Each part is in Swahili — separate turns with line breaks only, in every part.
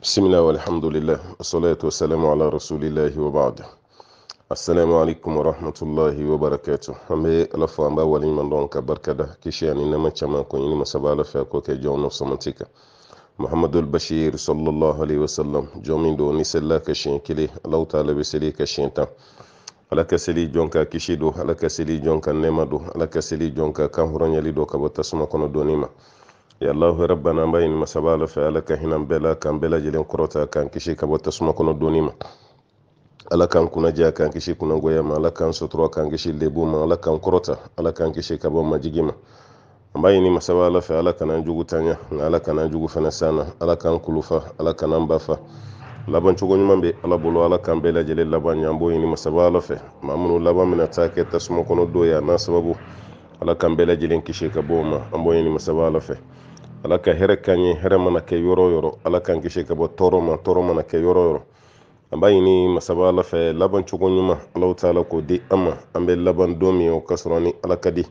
bismillah walhamdulillah wassalatu wassalamu ala rasulillahi wabaad assalamu alaikum warahmatullahi wabarakatu an be ala fo an b'a waliɲuman dɔn ka barikada kisi ani nɛma caman ko ɲinima saba ala fɛ ko kɛ jɔn nɔ samati kan muhamadul bashir sallallahu alaihi wasallam jɔn min do ni selila ala ka seli jɔn ka kisi do ala ka seli jɔn ka nɛma do ala ka seli jɔn ka kan hɔrɔnyali do ka bɔ tasuma kɔnɔ dɔɔni ma yalahu rabbana an b'a masaba ala fɛ ala ka hinɛ an bɛɛ la k'an bɛɛ lajɛlen kɔrɔta k'an kisi ka bɔ tasuma kɔnɔ doni ma ala k'an kunnaja k'an kisi kunnangoya ma ala k'an sutura k'an kisi lebu ma ala k'an kɔrɔta ala k'an kisi ka bɔ majigi ma an b'a ɲini masaba ala fɛ ala kan'an jugu taɲa nka ala kan'an jugu fɛnɛ san ala k'an kulufa ala kan'an bafa laban cogo ɲuman bɛ ala bolo ala k'an bɛɛ lajɛlen laban ɲɛ an b'o ɲini masaba ala fɛ maa minnu laban bɛna taa kɛ tasuma kɔnɔ ye a n'a sababu ala k'an bɛɛ lajɛlen kisi ka bɔ ma an b'o ɲini masaba ala fɛ ala ka hɛrɛ ka ɲɛ hɛrɛ mana kɛ yɔrɔ o yɔrɔ ala k'an kisi ka bɔ tɔɔrɔ ma tɔɔrɔ mana kɛ yɔrɔ yɔrɔ an b'a ɲini masaba ala fɛ laban cogo ɲuman alaw t'a la k'o di an ma an bɛ laban don min o ka sɔrɔ ni ala ka di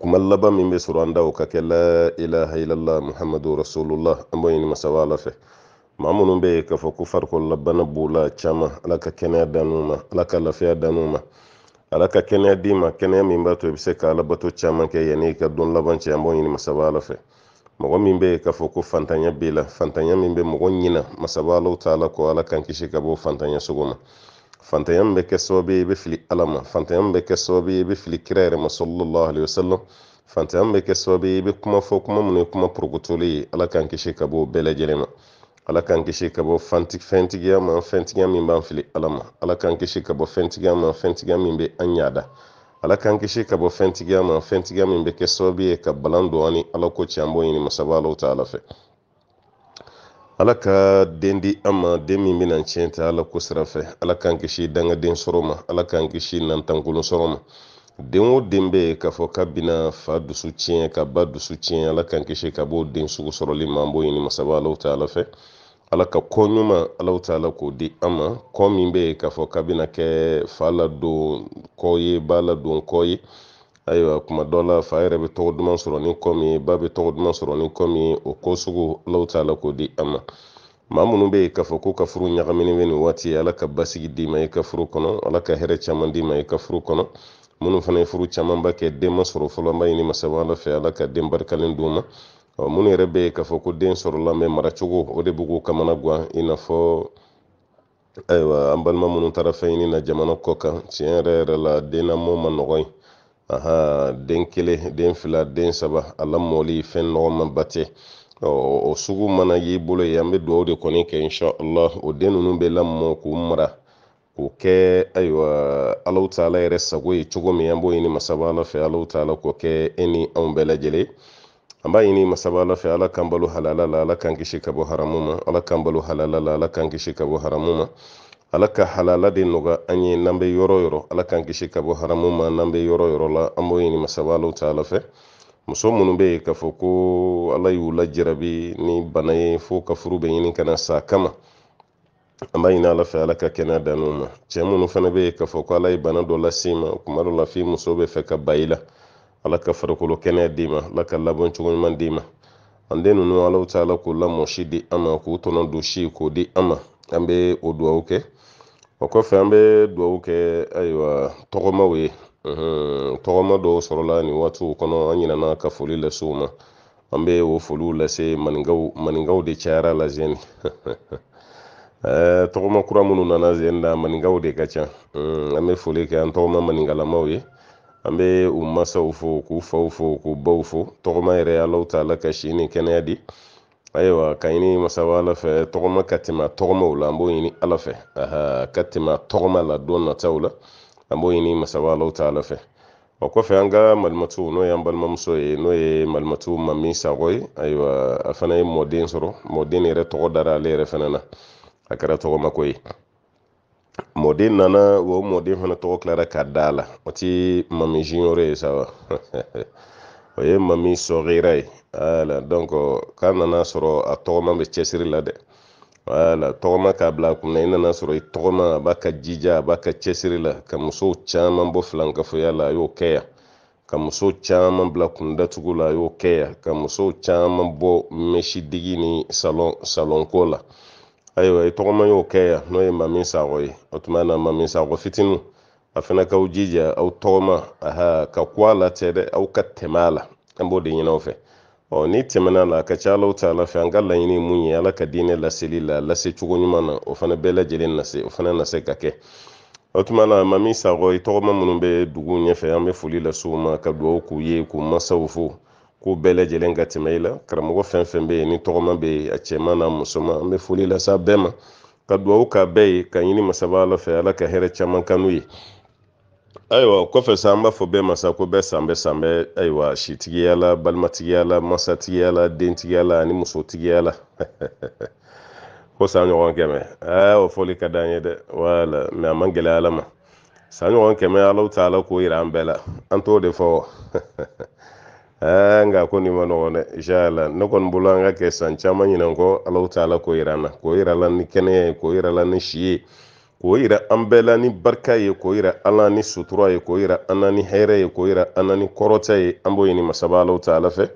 kuma laban min bɛ sɔrɔ an da o ka kɛ la ilaha illallah muhamadu rasulullah an b'o ɲini masaba ala fɛ maa minnu bɛ yen k'a fɔ ko farikololabana b'u la caman ala ka kɛnɛya dan'u ma ala ka lafiya dan'u ma ala ka kɛnɛya d'i ma kɛnɛya min b'a to i bɛ se ka alabato caman kɛ yanni i ka don laban cɛ an b'o ɲini masaba ala fɛ mɔgɔ min bɛ yen k'a fɔ ko fantanya b'i la fantanya min bɛ mɔgɔ ɲina masaba alaw t'a la ko ala kan kisi ka bɔ fantanya sogo ma fantanya min bɛ kɛ sababu ye i bɛ fili ala ma fantanya min bɛ kɛ sababu ye i bɛ fili kira yɛrɛ ma sallallahu alaihi wasallam fantanya min bɛ kɛ sababu ye i bɛ kuma fɔ kuma minnu ye kuma porokotolen ye ala k'an kisi ka bɔ o bɛɛ lajɛlen ma ala k'an kisi ka bɔ fɛntigiya ma fɛntigiya min b'an fili ala ma ala k'an kisi ka bɔ fɛntigiya ma fɛntigiya min bɛ an ɲada ala k'an kisi ka bɔ fɛntigiya ma fɛntigiya min bɛ kɛ sababu ye ka balan don an ni ala ko cɛ an b'o ɲini masaba ala ta ala fɛ ala ka den di an ma den min bɛna tiɲɛ ta ala ko sira fɛ ala k'an kisi dangaden sɔrɔ ma ala k'an kisi nantankolon sɔrɔ ma den o den bɛ yen k'a fɔ k'a bɛna fa dusu tiɲɛ ka ba dusu tiɲɛ ala k'an kisi ka bɔ den sugu sɔrɔli ma an b'o ɲini masaba ala ta ala fɛ ala ka kɔ ɲuman taala k'o di an ma kɔ min bɛ yen k'a fɔ k'a kɛ fa ladon kɔ ye ba ladon kɔ ye ayiwa kuma dɔ la fa yɛrɛ bɛ tɔgɔ duman sɔrɔ ni kɔ min ye ba bɛ tɔgɔ duman sɔrɔ ni kɔ min ye o kɔ sugu taala k'o di an ma maa minnu bɛ yen k'a fɔ ko ka furu ɲagaminen bɛ nin waati ala ka basigi d'i ma i ka furu kɔnɔ ala ka hɛrɛ caman d'i ma i ka furu kɔnɔ minnu fana ye furu camanba kɛ den ma sɔrɔ fɔlɔ an b'a ɲini masaba ala fɛ ala ka den barikalen d'u ma minnu yɛrɛ bɛ k'a fɔ ko den sɔrɔla mɛ maracogo o de b'u k'u kamana gan i n'a fɔ ayiwa an balima minnu taara fɛn ɲini na jamana kɔ kan tiɲɛ yɛrɛ yɛrɛ la den lamɔ ma nɔgɔn ye ahan den kelen den fila den saba a lamɔli fɛn nɔgɔn ma ba tɛ ɔ o sugu mana y'i bolo yen an bɛ dugawu de kɔni kɛ inshallah o den ninnu bɛ lamɔ k'u mara k'o kɛ ayiwa alaw taala yɛrɛ sago ye cogo min an b'o ɲini masaba ala fɛ alaw taala k'o kɛ e ni anw bɛɛ lajɛlen. amba ɲini masaba ala fɛ ala k'an balo halala la ala k'an kisi ka bɔ haramu ma ala k'an balo halala la ala k'an kisi ka bɔ haramu ma ala ka halala de nɔgɔ an ye n'an bɛ yɔrɔ yɔrɔ ala k'an kisi ka bɔ haramu ma n'an bɛ yɔrɔ yɔrɔ la an b'o ɲini masaba alaw ta ala fɛ muso minnu bɛ yen k'a fɔ ko ala y'u lajarabi ni bana ye fo ka furu bɛ ɲini ka na sa kama an b'a ɲini ala fɛ ala ka kɛnɛya dan ma cɛ minnu fana bɛ yen k'a fɔ ko ala ye bana dɔ lase ma kuma dɔ la f'i muso bɛ fɛ ka ba i la ala ka farikolo kɛnɛ d'i ma ala ka labɔn cogo ɲuman d'i ma an den ninnu alaw ta ala k'u lamɔsi di an ma k'u tɔnɔ don si k'o di an ma an bɛ o duwawu kɛ o kɔfɛ an bɛ duwawu kɛ ayiwa tɔgɔmaw ye mhm, tɔgɔma dɔw sɔrɔla nin waatiw kɔnɔ an ɲinana ka foli lase u ma an bɛ o foliw lase maninkaw maninkaw de cayara la zeni eh, tɔgɔma kura minnu nana zeni la maninkaw de ka ca mhm, an bɛ foli kɛ an tɔgɔma maninkalamaw ye an bɛ u masaw fo k'u faw fo k'u baw fo tɔgɔma yɛrɛ alaw ta ala ka si ni kɛnɛya di ayiwa ka ɲini masaba ala fɛ tɔgɔma ka tɛmɛ tɔgɔmaw la an b'o ɲini ala fɛ ka tɛmɛ tɔgɔma la don nataw la an b'o ɲini masaba alaw ta ala fɛ o kɔfɛ an ka malimatu n'o y'an balimamuso ye n'o ye malimatu mami sakɔ ye ayiwa a fana ye mɔden sɔrɔ mɔden yɛrɛ tɔgɔ dara ale yɛrɛ fana na a kɛra tɔgɔmako ye mɔden nana wa o mɔden fana tɔgɔ tilara ka daa la o ti mami jiyɔrɔ ye sa wa o ye mami sɔgira ye wala donc k'a nana sɔrɔ a tɔgɔma bɛ cɛsiri la dɛ wala tɔgɔma k'a bila a kunna i nana sɔrɔ i tɔgɔma a b'a ka jija a b'a ka cɛsiri la ka musow caman bɔ filankafoya la a y'o kɛ yan ka muso caman bila kun la a y'o kɛ yan ka musow caman bɔ mɛsi ni salon salonko la ayiwa i e tɔgɔma y'o kɛ yan n'o ye mami sago ye o tuma na mami sago fitinu a fana k'aw jija aw tɔgɔma aha ka ku e a la tɛ dɛ aw ka tɛmɛ a la an b'o de ɲini aw fɛ ɔ ni tɛmɛna a la a ka ca alaw ta ala fɛ an ka laɲini ye mun ye ala ka diinɛ laseli la lase cogo ɲuman na o fana bɛɛ lajɛlen na se o fana na se ka kɛ o tuma na mami sago i e, tɔgɔma minnu bɛ dugu ɲɛfɛ an bɛ foli lase u ma ka dugawu k'u ye k'u masaw fo ko bɛɛ lajɛlen ka tɛmɛ i la karamɔgɔ fɛn fɛn bɛ yen ni tɔgɔma bɛ yen a cɛman n'a musoman an bɛ foli lasa bɛɛ ma ka duwawu k'a bɛɛ ye ka ɲini masaba ala fɛ ala ka hɛrɛ caman ka n'u ye ayiwa kɔfɛ sa an b'a fɔ bɛɛ masa ko bɛɛ san bɛɛ san bɛɛ ayiwa sitigiya la balimatigiya la masatigiya la dentigiya la ani musotigiya la ko san ɲɔgɔn kɛmɛ aa o fɔli ka d'an ye dɛ wala mɛ a man gɛlɛ ala ma san ɲɔgɔn kɛmɛ alaw ta ala k'o yira an bɛɛ la an t'o de fɔ nga ko nin ma nɔgɔn dɛ jala ne kɔni bolo an ka kɛ san caman ɲinan kɔ alaw taala k'o yira na k'o yira la ni kɛnɛya ye k'o yira la ni si ye k'o yira an bɛɛ la ni barika ye k'o yira ala ni sutura ye k'o yira an na ni hɛrɛ ye k'o yira an na ni kɔrɔta ye an b'o ɲini masaba alaw taala fɛ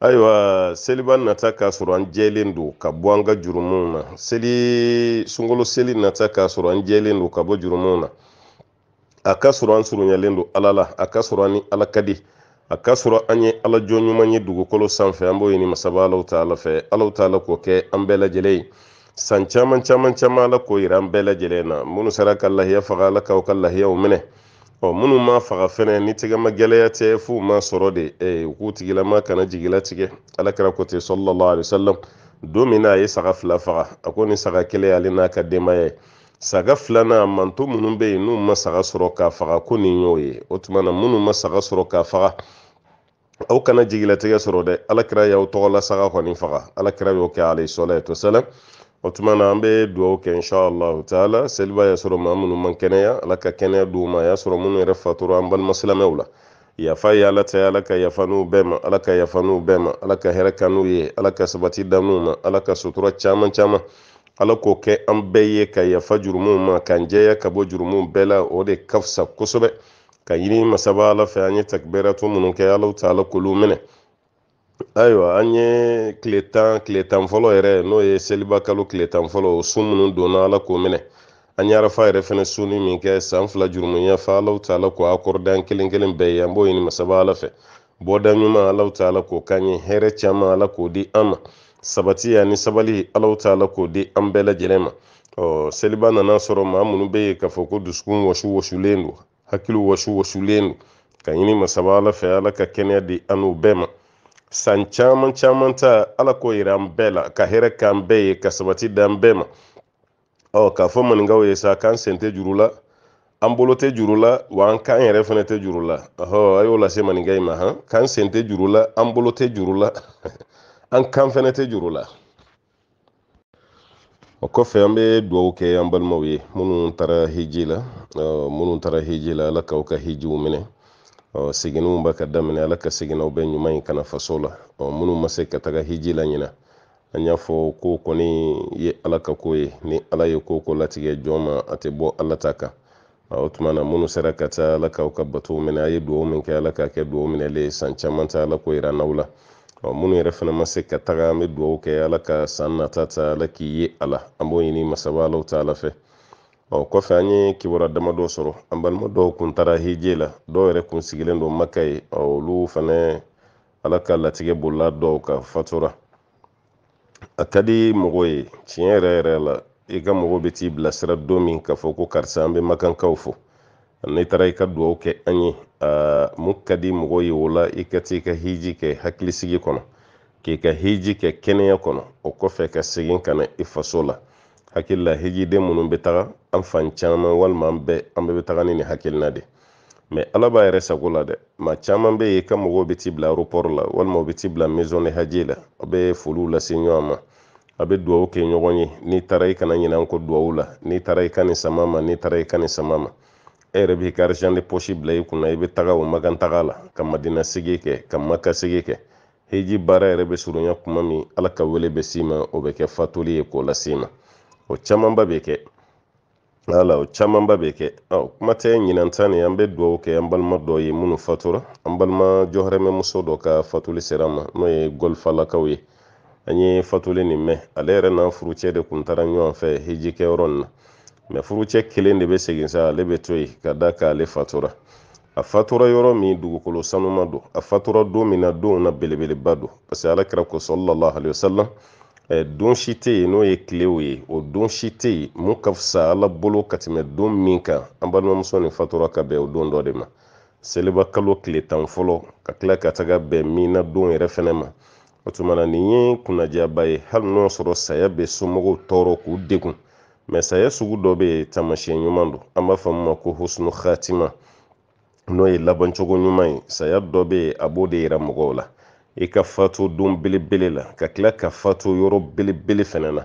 ayiwa seliba nata k'a sɔrɔ an jɛlen don ka bɔ an ka jurumuw na seli sunkalo seli nata k'a sɔrɔ an jɛlen don ka bɔ jurumuw na a ka sɔrɔ an surunyalen don ala la a ka sɔrɔ an ni ala ka di a k'a sɔrɔ an ye ala ɲuman ye dugukolo sanfɛ an b'o ɲini masaba alaw ta fɛ alaw ta k'o kɛ an bɛɛ lajɛlen ye san caman caman caman ala k'o yira an bɛɛ lajɛlen na minnu sera ka lahiya faga ala k'aw ka lahiyaw minɛ ɔ minnu ma faga fɛnɛ ni tɛgɛma gɛlɛya tɛ f'u ma sɔrɔ de ee u k'u tigilama kana jigilatigɛ ala kɛra ko ten sɔlɔlɔ alisalam don min na a ye saga fila faga a ko nin saga kelen ale n'a ka denbaya ye saga filanan manto minnu bɛ yen n'u ma saga sɔrɔ k'a faga ko nin y'o ye o tuma na minnu ma saga sɔrɔ k'a faga aw kana jigilatigɛ sɔrɔ dɛ alakira y'aw tɔgɔlasaga kɔni faga alakira y'o kɛ alayhi salatu wasalam o tuma na an bɛ dugawu kɛ inshallah taala seliba y'a sɔrɔ maa minnu man kɛnɛya ala ka kɛnɛya di u ma y'a sɔrɔ minnu yɛrɛ fatura an balima silamɛw la yafa ye ala ta ye ala ka yafa n'u bɛɛ ma ala ka yafa n'u bɛɛ ma ala ka hɛrɛ ka n'u ye ala ka sabati da n'u ma ala ka sutura caman caman ala k'o kɛ an bɛɛ ye ka yafa jurumuw ma k'an jɛya ka bɔ jurumuw bɛɛ la o de ka fisa kosɛbɛ ka yiri masaba ala fɛ an ye takibɛrɛtu minnu kɛ alaw taala k'olu minɛ ayiwa an ye tile tan tile tan fɔlɔ yɛrɛ n'o ye seliba kalo tile tan fɔlɔ o sun minnu donna ala k'o minɛ an ye arafa yɛrɛ fɛnɛ sunni min kɛ san fila jurumuya fa alaw taala k'o akɔrɔdan kelen kelen bɛɛ ye an b'o ɲini masaba ala fɛ bɔda ɲuman alaw taala k'o k'an ye hɛrɛ caman ala k'o di an ma sabati ani sabali alaw taala k'o di an bɛɛ lajɛlen ma ɔ oh, seliba nana sɔrɔ maa minnu bɛ yen k'a fɔ ko dusukun wɔsi wɔsilen don hakiliw wasu wasulen ka ɲini masaba ala fɛ ala ka kɛnɛya di an n'u bɛɛ ma san caman caman ta ala ko yira an bɛɛ la ka hɛrɛ k'an bɛɛ ye ka sabati da an bɛɛ ma ɔ k'a fɔ maninkaw ye sa k'an sen tɛ juru la an bolo tɛ juru la wa an k'an yɛrɛ fɛnɛ tɛ juru la ɔhɔ a y'o lase maninkɛ in ma han k'an sen tɛ juru la an bolo tɛ juru la an kan fɛnɛ tɛ juru la o kofe an ɓe duwawu ke an balimaw ye munnu tara hiji la munnu tara hiji la ala kaw ka hijiw mine siginiw ba ka daminɛ ala ka siginaw bɛ ɲuman ɲi kana faso la minnu ma se ka taga hiji la ɲina an y'a fɔ ko kɔni ye ala ka ko ye ni ala ye ko ko latigɛ jɔn ma a tɛ bɔ ala ta kan o tuma na minnu sera ka taa ala kaw ka batow minɛ a ye duwawu min kɛ ala ka kɛ duwawu minɛle san caman tɛ ala ko yira naw la minnu yɛrɛ fana ma se ka taga an bɛ dugawu kɛ ala ka san nata ta ala k'i ye a la an b'o ɲini masaba alaw ta ala fɛ ɔ kɔfɛ an ye kibaruya damadɔ sɔrɔ an balima dɔw kun taara hije la dɔw yɛrɛ kun sigilen don maka ye ɔ olu fana ala ka latigɛ bolila dɔw ka fatura a ka di mɔgɔ ye tiɲɛ yɛrɛ yɛrɛ la i ka mɔgɔ bɛ t'i bilasira don min k'a fɔ ko karisa an bɛ makankaw fɔ n'i taara i ka dugawu kɛ an ye mun ka di mɔgɔw ye o la i ka taa ka hiji kɛ hakilisigi kɔnɔ k'i ka hiji kɛ kɛnɛya kɔnɔ o kɔfɛ ka segin ka na i faso la hakili la hijiden minnu bɛ taga an fan caman walima an bɛɛ an bɛɛ bɛ taga ni nin hakilina de mɛ ala b'a yɛrɛ sago la dɛ maa caman bɛ yen i ka mɔgɔw bɛ t'i bila aeroport la walima u bɛ t'i bila maison de haji la bɛ foliw lase ɲɔgɔn ma bɛ kɛ ɲɔgɔn ye n'i taara i kana ɲinɛ an kɔ la n'i taara i ka nin sama ma n'i taara i ka nin sama ma e yɛrɛ b'i ka argent de poche bila i kunna i e bɛ taga o magan taga la ka madina sigi kɛ ka maka sigi kɛ hiji baara yɛrɛ e bɛ surunya kuma min ala ka wele bɛ s'i ma o bɛ kɛ fatuli ye k'o lase i ma o camanba bɛ kɛ wala o camanba bɛ kɛ ɔ kuma tɛ ɲinanta nin an bɛ duwawu kɛ an balima dɔ ye minnu fatura an balima jɔhɛrɛmɛmuso dɔ ka fatuli sera an ma n'o ye gɔlifalakaw ye an ye fatuli nin mɛn ale yɛrɛ n'an furucɛ de kun taara ɲɔgɔn fɛ hiji kɛyɔrɔ nin na mɛ furucɛ kelen de bɛ segin sa ale bɛ to yen ka da kan ale fatura a fatura yɔrɔ min dugukolo sanuma don a fatura don min na don na belebeleba don parce que ala kɛra ko sɔlɔlɔ alayi wasalam don si tɛ yen n'o ye tilew ye o don si tɛ yen mun ka fisa ala bolo ka tɛmɛ don min kan an balimamuso nin fatura ka bɛn o don dɔ de ma seliba kalo tile tan fɔlɔ ka tila ka taga bɛn min na don yɛrɛ fɛnɛ ma o tuma na nin ye kunnajaba ye hali n'o sɔrɔ saya bɛ somɔgɔw tɔɔrɔ k'u degun saya sugu dɔ bɛ yen taamasiyɛn ɲuman don an b'a fɔ min ma ko husnu khatima n'o ye labancogo ɲuman ye saya dɔ bɛ yen a b'o de yira mɔgɔw la i ka fato don belebele la ka tila ka fato yɔrɔ belebele fana na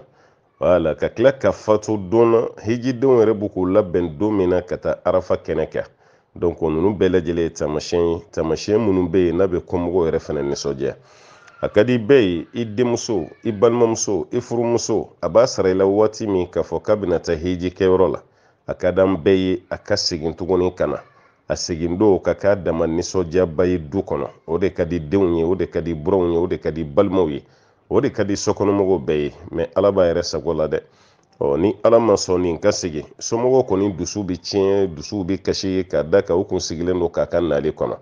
wala ka tila ka fato don na hijidenw yɛrɛ b'u k'u labɛn don min na ka taa arafa kɛnɛ kan donc ninnu bɛɛ lajɛlen ye taamasiyɛn ye taamasiyɛn minnu bɛ yen n'a bɛ kɔmɔgɔw yɛrɛ fana nisɔndiya a ka di bɛɛ ye i denmuso i balimamuso i furumuso a b'a sara i la waati min k'a fɔ k'a bɛna taa hiji kɛyɔrɔ la a ka d'an bɛɛ ye a ka segin tuguni ka na a segin don ka k'a dama nisɔndiyaba ye du kɔnɔ o de ka di denw ye o de ka di buranw ye o de ka di balimaw ye o de ka di sokɔnɔmɔgɔw bɛɛ ye mɛ ala b'a yɛrɛ sago la dɛ ɔ ni ala ma sɔn nin ka segin somɔgɔw kɔni dusu bɛ tiɲɛ dusu bɛ kasi k'a da kan u kun sigilen don k'a ka nali kɔnɔ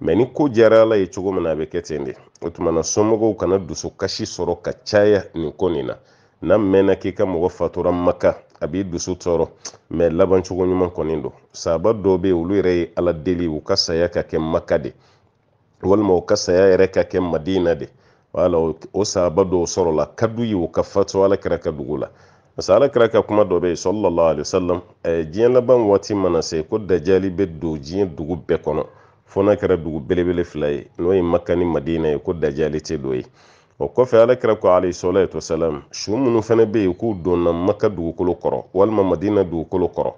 mɛ ni ko diyara ala ye cogo min na a bɛ kɛ ten de o tuma somɔgɔw kana dusu kasi sɔrɔ ka caya nin ko nin na n'a mɛnna k'i ka mɔgɔ fatura maka a b'i dusu tɔɔrɔ mɛ laban ɲuman kɔni don saaba dɔw bɛ yen olu yɛrɛ ye ala deli u ka saya ka kɛ maka de walima u ka saya yɛrɛ ka kɛ madina de wala o saaba dɔw sɔrɔla ka d'u ye u ka fatu ala kɛra ka dugu la parce ala kɛra ka kuma dɔ bɛ yen sɔlɔlɔ alayisalam diɲɛ laban waati mana se ko dajali bɛ don diɲɛ dugu bɛɛ kɔnɔ fo n'a kɛra dugu belebele fila ye n'o ye maka ni madina ye ko dajali tɛ dɔ ye o kɔfɛ ala kɛra ko alayhisalatu wasalam su minnu fana bɛ yen k'u donna maka dugukolo kɔrɔ walima madina dugukolo kɔrɔ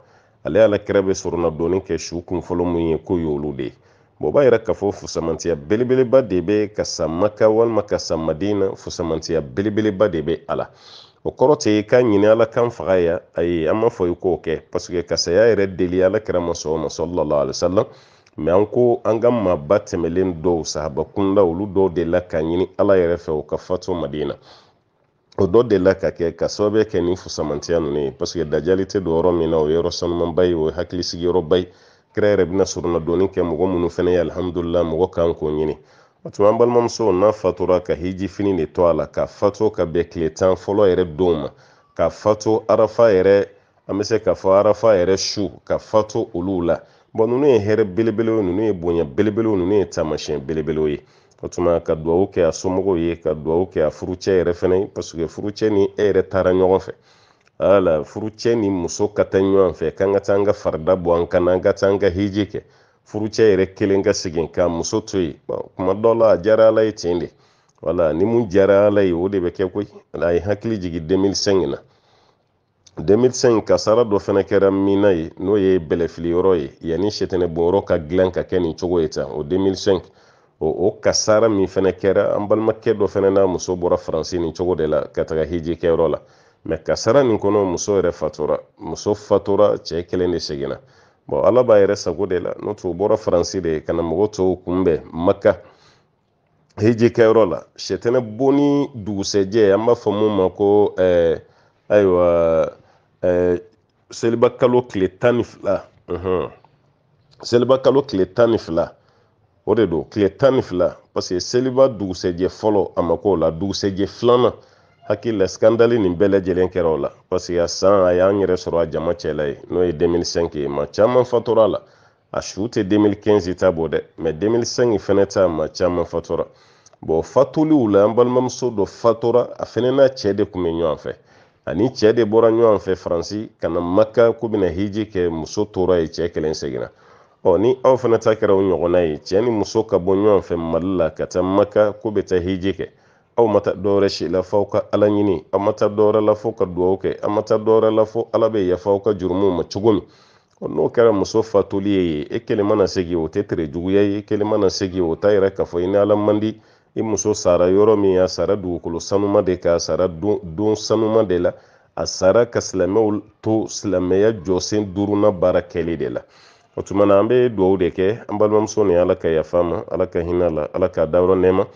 ale ala kɛra bɛ surunna dɔɔni kɛ su kun fɔlɔ mun ye ko y'olu de ye o b'a yira k'a fɔ fusamantiya belebeleba de bɛ ka sa maka walima ka sa madina fusamantiya belebeleba de bɛ a la o kɔrɔ tɛ i ka ɲini ala kan faga ya ayi an m'a fɔ i k'o kɛ paseke kasaya yɛrɛ deli ala kɛra masɔn ma sɔlɔlɔ alayisalam mɛ an ko an ka maaba tɛmɛlen dɔw sahaba kunda olu dɔw de la ka ɲini ala yɛrɛ fɛ o ka fato madina o dɔ de la ka kɛ ka sababuya kɛ nin fusamantiya ninnu ye paseke dajali tɛ don yɔrɔ min na o ye yɔrɔ sanumanba ye o ye hakilisigiyɔrɔba ye kira yɛrɛ bɛna surunna dɔɔni kɛ mɔgɔ minnu fɛnɛ ye alihamudulila mɔgɔ kan k'o ɲini o an balimamusow n'a fatura ka hiji fini de to a la ka fato ka bɛn tile tan fɔlɔ yɛrɛ dɔw ma ka fato arafa yɛrɛ an bɛ se k'a fɔ arafa yɛrɛ su ka fato olu la bɔn ninnu ye hɛrɛ belebelew ye ninnu ye bonya belebelew ninnu ye taamasiyɛn belebelew ye o tuma ka duwawu kɛ a somɔgɔw ye ka duwawu kɛ a furucɛ yɛrɛ fɛnɛ ye paseke furucɛ ni e yɛrɛ taara ɲɔgɔn fɛ furucɛ ni muso ka taa ɲɔgɔn fɛ k'an ka taa an ka farida bɔ an kan an ka taa an ka hiji kɛ furucɛ yɛrɛ kelen ka segin ka muso to yen kuma dɔw la a diyara ala ye de wala ni mun diyara ala ye o de bɛ kɛ koyi a ye hakili jigin 2005 na 2005 kasara dɔ fana kɛra mina ye n'o ye bɛlɛfiliyɔrɔ ye yanni sɛtɛnɛ bonyɔrɔ ka dilan ka kɛ nin cogo ye tan o 2005 o, o kasara min fana kɛra an balimakɛ dɔ fana n'a muso bɔra faransi nin cogo de la ka taga hiji kɛyɔrɔ la mɛ kasara nin kɔnɔ muso yɛrɛ fatura muso fatura cɛ kelen de seginna bɔn ala b'a yɛrɛ sago de la n'o tun bɔra faransi de ka na mɔgɔ tɔw kunbɛn maka hiji kɛyɔrɔ la sɛtɛnɛ bonni dugusɛjɛ an b'a fɔ mun ma ko eh, ayiwa seliba kalo tile tan ni fila seliba kalo tile tan ni fila o de don tile tan ni fila paseke seliba dugusɛjɛ fɔlɔ a ma k'o la dugusɛjɛ filanan hakili la skandali nin bɛɛ lajɛlen kɛra o la paseke a san a y'an yɛrɛ sɔrɔ a jama cɛla ye n'o ye 2005 ye ma caman fatura a la a su tɛ 2015 ta bɔ dɛ mɛ 2005 fɛnɛ ta ma caman fatura bɔn fatoliw la an balimamuso dɔ fatura a fɛnɛ n'a cɛ de kun be ɲɔgɔn fɛ ani cɛ de bɔra ɲɔgɔn fɛ faransi ka maka ko bɛna hiji kɛ muso tora ye cɛ kelen seginna ɔ ni aw fana ta kɛra o ɲɔgɔnna ye cɛ ni muso ka bɔ ɲɔgɔn fɛ mali la ka taa maka ko bɛ taa hiji kɛ aw ma dɔwɛrɛ si f'aw ka ala ɲini aw ma dɔwɛrɛ la fo ka dugawu kɛ aw ma dɔwɛrɛ la fo ala bɛ yafa ka jurumow ma cogo min n'o kɛra muso fatuli ye e kelen mana segi o tɛ tere juguya ye e kelen mana segi o t'a yira k'a fɔ i ni ala man di i muso sara yɔrɔ min a sara dugukolo sanuma de kan sara don sanuma de la a sara ka silamɛw to silamɛya jɔsen duruna baara kɛli de la o tuma na an bɛ dugawu de kɛ an balimamuso ni ala ka yafa ma ala ka hinɛ la ala k'a dayɔrɔ nɛma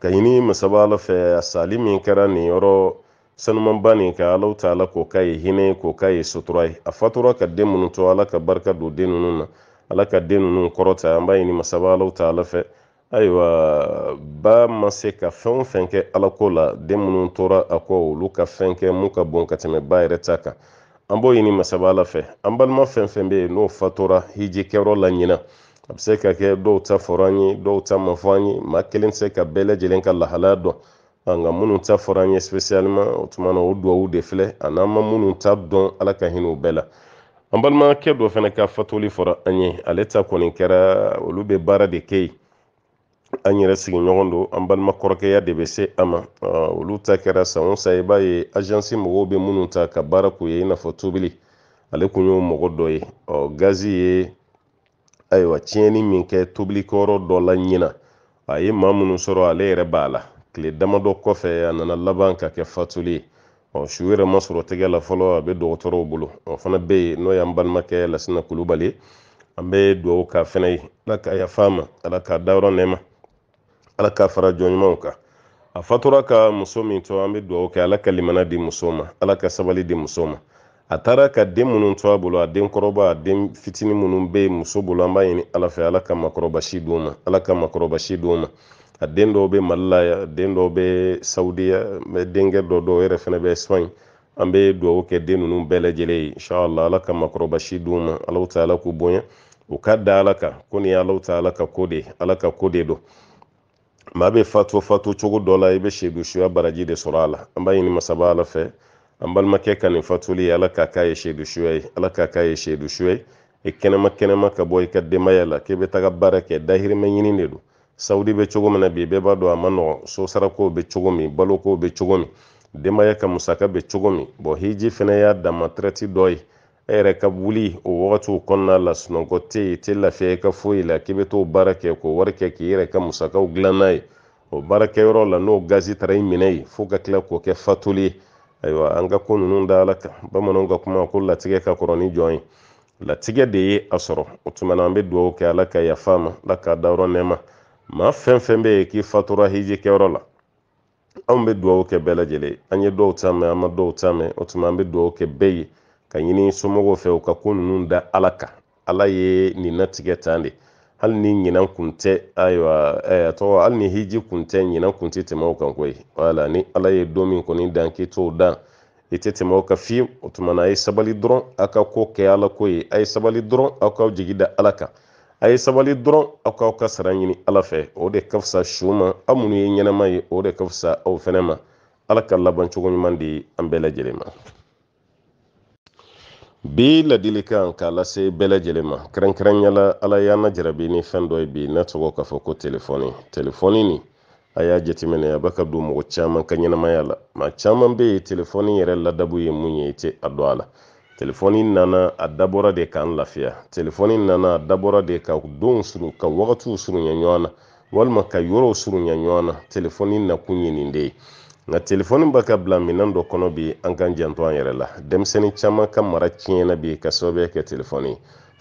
ka ɲini masaba ala fɛ a sali min kɛra nin yɔrɔ sanumanba nin ka alaw ta ala k'o k'a ye hinɛ ye k'o k'a ye sutura ye a fatura ka den minnu to ala ka barika don den ninnu na ala ka den ninnu kɔrɔta an b'a ɲini masaba alaw ta ala fɛ ayiwa ba ma se ka fɛn o fɛn kɛ alako la den minnu tora a kɔ olu ka fɛn kɛ mun ka bon ka tɛmɛ ba yɛrɛ ta kan an b'o ɲini masaba ala fɛ an balima fɛn fɛn bɛ yen n'o fatora hiji kɛyɔrɔ la ɲina a bɛ se ka kɛ dɔw ta fɔra an ye dɔw ta ma fɔ an ye maa kelen tɛ se ka bɛɛ lajɛlen ka lahalaya dɔn nka minnu ta fɔra an ye spesiyaliman o tuma na o duwawu de filɛ a n'an ma minnu ta dɔn ala ka hinɛ u bɛɛ la an balimakɛ dɔ fana ka fatoli fɔra an ye ale ta kɔni kɛra olu bɛ baara de kɛ yen an yɛrɛ sigiɲɔgɔn don an balima kɔrɔkɛya de bɛ se an ma olu ta kɛra san o san i b'a ye azansi mɔgɔw bɛ minnu ta ka baara k'u ye i n'a fɔ tobili ale kun y'o mɔgɔ dɔ ye ɔ gazi ye ayiwa tiɲɛni min kɛ tobilikɛyɔrɔ dɔ la ɲina a ye maa minnu sɔrɔ ale yɛrɛ b'a la tile damadɔ kɔfɛ a nana laban ka kɛ fatuli ye ɔ su yɛrɛ ma sɔrɔ tɛgɛ la fɔlɔ a bɛ dɔgɔtɔrɔw bolo o fana bɛ yen n'o y'an balimakɛ lasina kulubali an bɛ dugawu k'a fɛnɛ ye ala ka yafa ma ala k'a dayɔrɔ nɛma ala k'a fara jɔnɲumanw kan a fatura ka muso min to an bɛ dugawu kɛ ala ka limana di muso ma ala ka sabali di muso ma a taara ka den minnu to a bolo a den kɔrɔba a den fitinin minnu bɛ yen muso bolo an b'a ɲini ala fɛ ala ka makɔrɔbasi di ma ala ka makɔrɔbasi di ma a den dɔw bɛ mali la den dɔw bɛ sawudiya denkɛ dɔ dɔw yɛrɛ fana bɛ espagne an bɛ dugawu kɛ den ninnu bɛɛ lajɛlen ye inshallah ala ka makɔrɔbasi di ma alaw ta k'u bonya u ka da ala kan ko nin ye alaw ta ka ko de ala ka ko de don maa bɛ fato fato cogo dɔ la i bɛ sɛdusuya baraji de sɔrɔ a la an b'a ɲini masaba ala fɛ an balimakɛ ka nin fatuli ala k'a k'a ye sɛdusuya ye ala k'a k'a ye sɛdusuya ye i e kɛnɛma kɛnɛma ka bɔ e i ka denbaya la k'i bɛ taga baara kɛ dahirimɛ ɲini de don sawudi bɛ cogo min na bi bɛɛ b'a dɔn a ma nɔgɔn so sarakow bɛ cogo min balokow bɛ cogo min denbaya ka musaka bɛ cogo min hiji fɛnɛ y'a dama dɔ ye e yɛrɛ ka wuli o wagatiw kɔnɔna la sunɔgɔ tɛ yen i tɛ lafiya i ka foyi la k'i bɛ t'o baara kɛ k'o wari kɛ k'i yɛrɛ ka musakaw dilan n'a ye o baarakɛyɔrɔ la n'o gazi taara i minɛ yen fo ka tila k'o kɛ fatuli ye ayiwa an ka ko ninnu da ala kan bamananw ka kuma ko latigɛ ka kɔrɔ ni jɔn ye latigɛ de ye a sɔrɔ o tuma na an bɛ dugawu kɛ ala ka yafa ma ala k'a dayɔrɔ nɛma maa fɛn fɛn bɛ yen k'i fatura hiji kɛyɔrɔ la anw bɛ dugawu kɛ bɛɛ lajɛlen an ye dɔw ta mɛn an ma dɔw ta mɛn o tuma an bɛ dugawu kɛ bɛɛ ye ka ɲini somɔgɔw fɛ u ka ko ninnu da ala kan ala ye nin natigɛ tan de hali ni ɲinan kun tɛ ayiwa a tɔgɔ hali ni hiji kun tɛ ɲinan kun tɛ tɛmɛ o kan koyi wala ni ala ye don min kɔni dan k'i t'o dan i tɛ tɛmɛ o kan fiyewu o tuma na a ye sabali dɔrɔn a ka ko kɛ ala ko ye a ye sabali dɔrɔn aw k'aw jigi da ala kan a ye sabali dɔrɔn aw k'aw ka sara ɲini ala fɛ o de ka fisa su ma aw minnu ye ɲɛnɛma ye o de ka fisa aw fɛnɛ ma ala ka laban cogo ɲuman di an bɛɛ lajɛlen ma bi ladili kan k'a lase bɛɛ lajɛlen ma kɛrɛnkɛrɛnya ala y'an lajarabi ni fɛn dɔ ye bi n'a tɔgɔ k'a fɔ ko telefɔni telefɔni nin a y'a jateminɛ a bɛ ka don mɔgɔ caman ka ɲɛnamaya la maa caman bɛ yen telefɔni yɛrɛ ladabu ye mun ye i tɛ a dɔn a la telefɔni nana a dabɔra de k'an lafiya telefɔni nana a dabɔra de ka donw surun ka wagatiw surunya ɲɔgɔn na walima ka yɔrɔw surunya ɲɔgɔn na telefɔni nakun ye nin de ye nka telefɔni ba ka bila minɛn dɔ kɔnɔ bi an k'an janto an yɛrɛ la denmisɛni caaman ka mara tiɲɛna bi ka sababuya kɛ telefɔni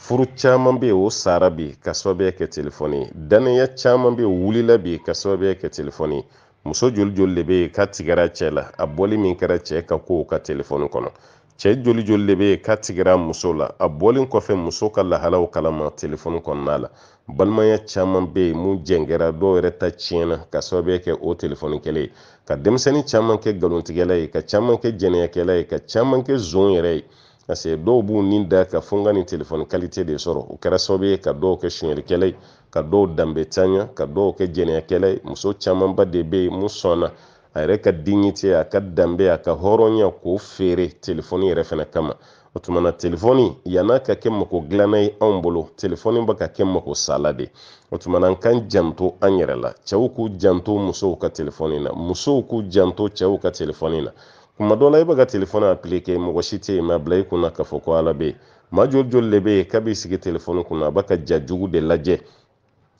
furu caaman be o sara bi ka sababuya kɛ telefɔni danaya caman bɛ wulila bi ka sababuya kɛ telefɔni muso joli joli le be yen k'a tigɛra cɛ la a bɔli min kɛra cɛɛ ka koow ka telefɔni kɔnɔ cɛ joli joli de bɛ yen k'a tigira muso la a bɔlen kɔfɛ muso ka lahalaw kalama telefɔni kɔnɔna la balimaya caman bɛ yen mun jɛngɛra dɔw yɛrɛ ta tiɲɛna ka sababuya kɛ o telefɔni kelen ye ka denmisɛnnin caman kɛ nkalontigɛla ye ka caman kɛ jɛnɛyakɛla ye ka caman kɛ zon yɛrɛ ye parce dɔw b'u nin da ka fɔ n telefɔni kalite de sɔrɔ o kɛra sababu ye ka dɔw kɛ suɲɛlikɛla ye ka dɔw danbe tanya ka dɔw kɛ jɛnɛyakɛla ye muso camanba de bɛ yen mun sɔnna a yɛrɛ ka dignité a ka danbe a ka hɔrɔnya k'o feere telefɔni yɛrɛ fɛnɛ kama o tuma na telefɔni yann'a ka kɛ mako dilanna ye anw bolo telefɔni bɛ ka kɛ mako sala de o tuma an k'an janto an yɛrɛ la cɛw k'u janto musow ka telefɔni na musow k'u janto cɛw ka telefɔni na kuma dɔ la i bɛ ka telefɔni appliqué mɔgɔ si tɛ yen mɛ a bila i kunna k'a fɔ ko ala bɛ yen maa joli joli de bɛ yen k'a b'i sigi telefɔni kunna a b'a ka ja jugu de lajɛ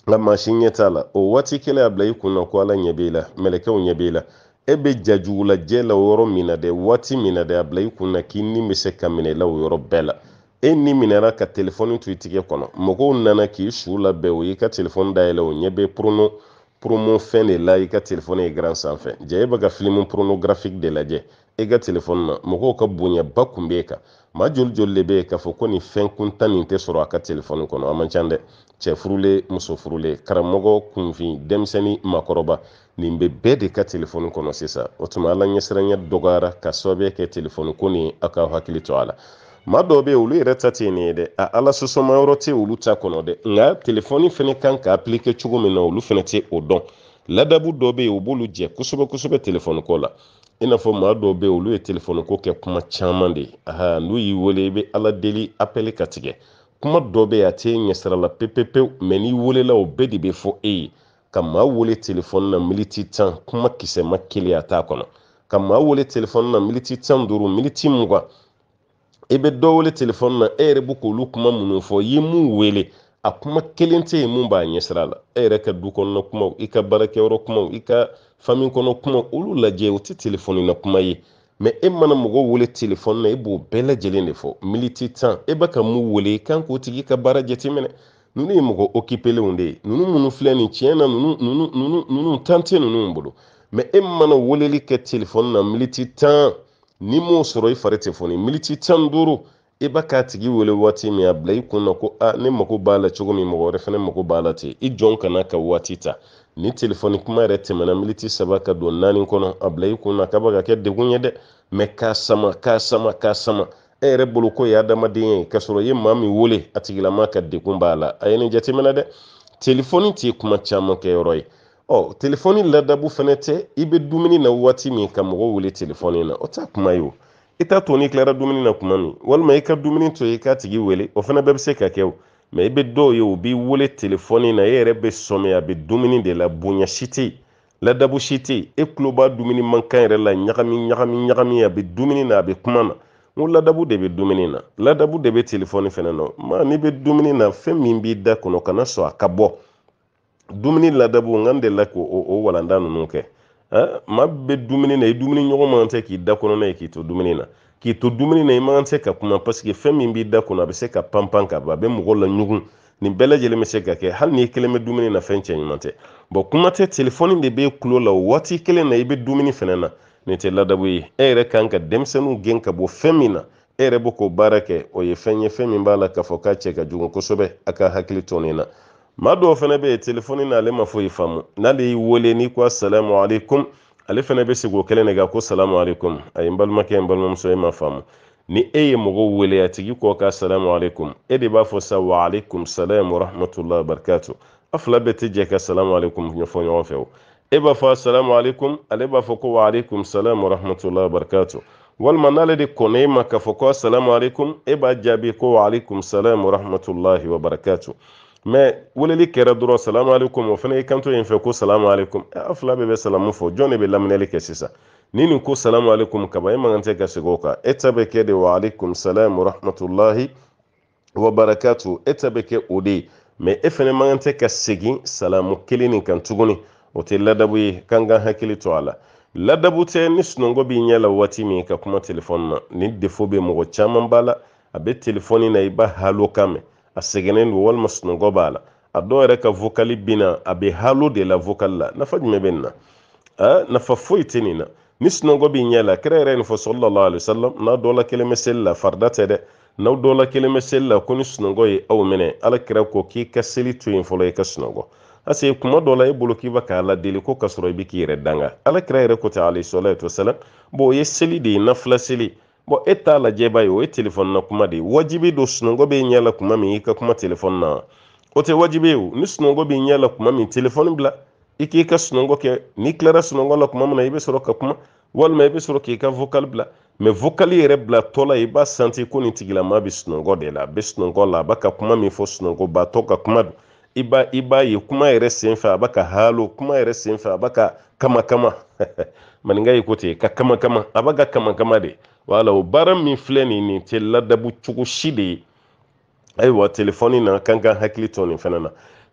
nka maa si ɲɛ t'a la o waati kelen a bila i kunna ko ala ɲɛ b'i la mɛlɛkɛw ɲɛ b'i la e bɛ ja la o yɔrɔ min na dɛ waati min na dɛ a bila i kun na k'i ni bɛ se ka minɛ la o yɔrɔ bɛɛ la e ni minɛra ka telefɔni to i tigɛ kɔnɔ mɔgɔw nana k'i su labɛn o y'i ka telefɔni dayɛlɛ o ɲɛ bɛ poromo poromo fɛn de la i ka telefɔni egiran sanfɛ ja e bɛ ka filimu pornographique de lajɛ e ka telefɔni na mɔgɔw ka bonyaba kun b'e kan maa joli joli de bɛ yen k'a fɔ ko nin fɛn kuntan nin tɛ sɔrɔ a ka telefɔni kɔnɔ a man ca dɛ cɛ furulen karamɔgɔ kunfin denmisɛnnin maakɔrɔba nin bɛ bɛɛ de ka telefɔni kɔnɔ sisan o tuma ala ɲɛsiranya dɔgɔyara ka sababuya kɛ telefɔni ko ni aw k'aw hakili to a la maa dɔw bɛ olu yɛrɛ ta tɛ nin ye dɛ ala sɔsɔmayɔrɔ tɛ olu ta kɔnɔ dɛ nka telefɔni fana kan ka apilike cogo min na olu fana tɛ o dɔn ladabu dɔ bɛ yen u b'olu jɛ kosɛbɛ kosɛbɛ telefɔni ko la i n'a fɔ maa dɔw bɛ yen olu ye telefɔni ko kɛ kuma caman de ye n'u y'i wele i bɛ ala deli apɛli ka tigɛ kuma dɔ bɛ yen a tɛ ɲɛsira pepepewu mɛ n'i welela o bɛɛ de bɛ fɔ e ye ka maa wele telefɔni na militi tan kuma kisɛma keleya t'a kɔnɔ ka maa wele telefɔni na militi tan duuru militi mugan i bɛ dɔ wele telefɔni na e yɛrɛ bɛ k'olu kuma minnu fɔ i ye mun wele a kuma kelen tɛ yen mun b'a ɲɛsira la e yɛrɛ ka du kɔnɔna kumaw i ka baarakɛyɔrɔ kumaw i ka fami kɔnɔ kumaw olu lajɛ o tɛ telefɔni na kuma ye mɛ e mana mɔgɔ wele telefɔni na e b'o bɛɛ lajɛlen de fɔ militi tan e bɛ ka mun wele i kan k'o tigi ka baara jateminɛ ninnu ye mɔgɔ okipelenw de ye ninnu minnu filɛ nin tiɲɛ na ninnu ninnu ninnu bolo mɛ e mana weleli kɛ telefɔni na militi tan n'i m'o sɔrɔ i fari tɛ militi tan duuru i e b'a k'a tigi wele waati min a bila i kun na ko a ne mago b'a la cogo min mɔgɔ wɛrɛ fana mago b'a la ten i jɔn kana ka waati ta ni telefɔni kuma yɛrɛ tɛmɛna militi saba ka don naani kɔnɔ a bila i kun na k'a b'a ka kɛ degun ye dɛ mɛ k'a sama k'a sama k'a sama e yɛrɛ bolo ko ye adamadenya ye k'a sɔrɔ ye maa min wele a tigilama ka degun b'a la a ye nin jateminɛ dɛ telefɔni tɛ kuma caman kɛ yɔrɔ ye ɔ telefɔni ladabu fana tɛ i bɛ dumuni na waati min ka mɔgɔ wele telefɔni na o t'a kuma ye o i t'a to n'i tilara dumuni na kuma min walima i ka dumuni to i k'a tigi wele o fana bɛɛ bɛ se ka kɛ o mɛ i bɛ dɔw ye u b'i wele telefɔni na e yɛrɛ bɛ sɔmi a bɛ dumuni de la bonya si tɛ ladabu si tɛ e tulo b'a dumuni man kan yɛrɛ la ɲagami ɲagami ɲagami a bɛ dumuni na a bɛ kuma na n ko ladabu de bɛ dumuni na ladabu de bɛ telefɔni fɛnɛ na ma n'i bɛ dumuni na fɛn min b'i da kɔnɔ kana sɔn a ka bɔ dumuni ladabu n kan delila k'o walanda ninnu kɛ maa bɛ dumuni na i dumuni ɲɔgɔn man tɛ k'i da kɔnɔna ye k'i to dumuni na k'i to dumuni na i man tɛ ka kuma paseke fɛn min b'i da kɔnɔ a bɛ se ka panpan ka ban a bɛ mɔgɔ la nin bɛɛ lajɛlen bɛ se ka kɛ hali n'i kelen bɛ dumuni na fɛn cɛ ɲuman tɛ kuma tɛ telefɔni de bɛ kulo la o waati kelen na i bɛ dumuni fɛnɛ na nin tɛ ladabu ye e yɛrɛ kan ka denmisɛnninw gɛn ka bɔ fɛn min na e yɛrɛ b'o k'o baara kɛ o ye fɛn ye fɛn min b'a la k'a fɔ k'a cɛ ka jugu kosɛbɛ a ka hakili to nin na maa dɔw fana bɛ yen telefɔni na ale ma foyi faamu n'ale y'i wele n'i ko asalamu aleykum ale fana bɛ segin o kelen de kan ko salamu aleykum a ye n balimakɛ n balimamuso e ma faamu ni e ye mɔgɔ wele a tigi kɔ ka salamu aleykum e de b'a fɔ sa wa aleykum salam wa rahmatulah barakatu a fila bɛɛ tɛ jɛ ka salamu aleykum ɲɛfɔ ɲɔgɔn fɛ o e b'a fɔ assalamu alaikum ale b'a fɔ ko wa alaikum salam wa rahmatullahi walima n'ale de kɔnna e ma k'a fɔ ko assalamu alaikum e b'a jaabi ko wa alaikum salam wa rahmatullahi mɛ weleli kɛra dɔrɔn salamu alaikum o fana i kanto yen fɛ ko e, salamu alaikum a fila bɛɛ bɛ salamu fɔ jɔn de bɛ laminɛli kɛ sisan ni nin ko salamu alaikum kaba e man kan tɛ ka segin o kan e ta bɛ kɛ de wa alaikum salam wa rahmatulahi e ta bɛ kɛ o de ye mɛ e fana man kan tɛ ka segin salamu kelen nin kan tuguni o ladabu yi kan kan hakili to a la ladabu tɛ ni sunɔgɔ b'i ɲɛ la waati min ka kuma telefɔni na ni defo bɛ mɔgɔ caman b'a la a bɛ telefɔni na i b'a halo kan mɛn a sɛgɛnnen don walima sunɔgɔ b'a la a dɔw yɛrɛ ka vokali bina na a bɛ halo de la vokali la nafa jumɛn bɛ nin na a nafa foyi tɛ nin na ni sunɔgɔ b'i ɲɛ la kɛra yɛrɛ nin fɔ sɔlɔlɔ alisalam n'a dɔ la kelen bɛ seli la farida tɛ dɛ n'aw dɔ la kelen bɛ seli la ko ni sunɔgɔ ye aw minɛ ala kɛra ko k'i ka seli to yen fɔlɔ i ka sunɔgɔ ase kuma dɔ la e bolo k'i ba k'a ladeli ko ka sɔrɔ i bi k'i yɛrɛ danga alakira yɛrɛ ko tɛ alayhi wasalam bon o ye seli de ye nafila seli bɔn e t'a lajɛ b'a ye o ye telefɔni na kuma de ye wajibi don sunɔgɔ bɛ ɲɛ la kuma min i ka kuma telefɔni na o tɛ wajibi ye o ni sunɔgɔ bɛ ɲɛ la kuma min telefɔni bila i k'i ka sunɔgɔ kɛ n'i tilara sunɔgɔ la kuma min na i bɛ sɔrɔ ka kuma walima i bɛ sɔrɔ k'i ka vokali bila mɛ vokali yɛrɛ bila tɔ la i b'a santi ko nin tigilamaa bɛ sunɔgɔ de la a bɛ sunɔgɔ la a b'a ka kuma min fɔ sunɔgɔbatɔ ka kuma don i b'a ye kuma yɛrɛ senfɛ a b'a ka halo kuma yɛrɛ senfɛ a b'a ka kama maninka ye ko ten ka kama a b'a ka kama de wala o baara min filɛ nin nin tɛ ladabu cogo si de ye ayiwa telefɔni na kan kan hakili to nin fana na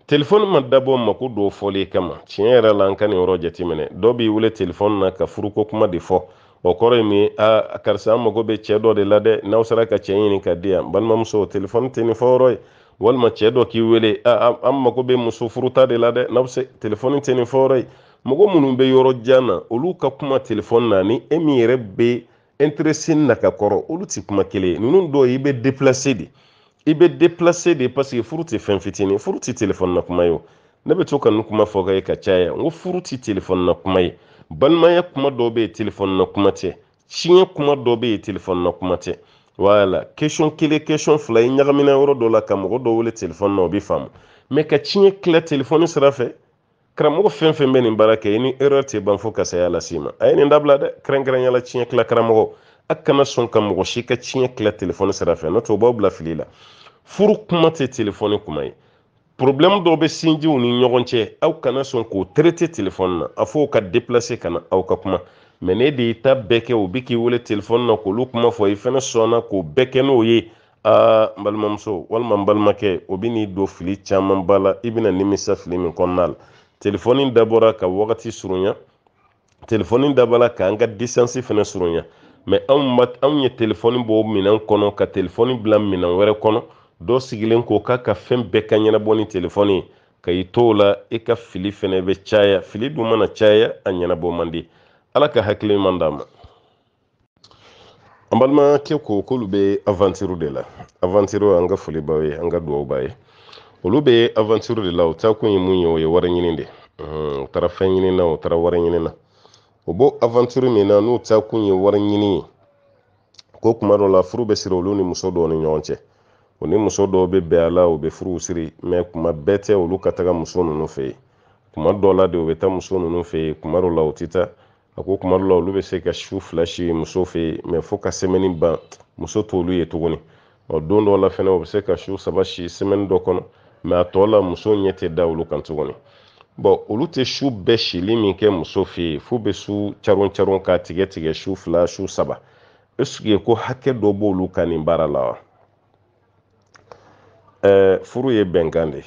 telefɔni ma dabɔ mako dɔw fɔlen kama tiɲɛ yɛrɛ la an ka nin yɔrɔ jateminɛ dɔw b'i wele telefɔni na ka furuko kuma de fɔ o kɔrɔ ye min a karisa an mago bɛ cɛ dɔ de la dɛ n'aw sera ka cɛ ɲini ka di yan balimamuso telefɔni tɛ nin fɔ yɔrɔ ye walima cɛɛ dɔ k'i wele an mago bɛ muso furuta de la dɛ n'aw se telefɔni tɛ nin mɔgɔ minnu bɛ yɔrɔ jan na olu ka kuma telefɔni na ni e min yɛrɛ bɛ interesse na ka kɔrɔ olu ti kuma kelen ye ninnu i bɛ déplacer de i bɛ déplacer de parce furu tɛ fɛn fitinin furu tɛ telefɔni na kuma ye ne bɛ to ka nin kuma fɔ ka ye ka caya n ko furu tɛ telefɔni na kuma ye balimaya kuma dɔw bɛ yen telefɔni na kuma tɛ tiɲɛ kuma dɔw bɛ yen telefɔni na kuma tɛ wala question kelen question fila i ɲagamina yɔrɔ dɔ la ka mɔgɔ dɔ wele telefɔni na o bi faamu mɛ ka tiɲɛ kila telefɔni sira fɛ karamɔgɔ fɛn fɛn bɛ nin baara kɛ i ni erreur tɛ ban fo kasaya las'i ma a ye nin dabila dɛ kɛrɛnkɛrɛnnenya tiɲɛ kila karamɔgɔ a kana sɔn ka mɔgɔ si ka tiɲɛ kila telefɔni sira fɛ n'o o b'aw bila fili la furu kuma tɛ telefɔni kuma ye problème dɔw bɛ sinjiw ni ɲɔgɔn cɛ aw kana sɔn k'o traiter telefɔni na a fɔ ka déplacer ka na aw ka kuma mɛ ne de y'i ta bɛɛ kɛ o bi k'i wele telefɔni na k'olu kuma fɔ i fɛnɛ sɔnna k'o bɛɛ kɛ n'o ye aa n balimamuso walima n balimakɛ o bi n'i don fili camanba la i bɛna nimisa fili min kɔnɔna la telefɔni dabɔra ka wagati surunya telefɔni dabɔra k'an ka disansi fɛnɛ surunya mɛ anw ma anw ye telefɔni bɔ minɛn kɔnɔ ka telefɔni bila minɛn wɛrɛ kɔnɔ dɔ sigilen ko k'a ka fɛn bɛɛ ka ɲɛnabɔ ni telefɔni ye ka i to la i ka fili fɛnɛ bɛ caya fili dun mana caya a ɲɛnabɔ man di ala ka hakili d'a ma an balimakɛ ko k'olu bɛ avanturu de la avanturu an ka foli b'aw ye an ka dugawu b'a ye olu bɛ avanturu de la u taa kun ye mun ye o ye wari ɲini de mm, u taara fɛn ɲini u taara wari ɲini na b'o avanturu min na n'u taa kun ye wari ɲini ye ko kuma dɔ la furu bɛ siri olu ni muso dɔw ni ɲɔgɔn cɛ u ni muso dɔw bɛ bɛn a la u bɛ furuw siri mɛ kuma bɛɛ tɛ olu ka taga muso ninnu fɛ yen kuma dɔw la de u bɛ taa muso ninnu fɛ yen kuma dɔw la u tɛ taa a ko kuma dɔ la olu bɛ se ka su fila si muso fɛ yen fo ka semɛni ban muso t'olu ye tuguni ɔ don dɔw la fɛnɛ u bɛ se ka su saba si semɛni dɔ kɔnɔ a tɔ la muso ɲɛ tɛ da olu kan tuguni bɔn olu tɛ su bɛɛ sili min kɛ muso fɛ yen f'u bɛ su caron caron k'a tigɛ tigɛ su fila su saba esike ko hakɛ dɔ b'olu kan nin baara la wa ɛɛ eh, furu ye bɛnkan de ye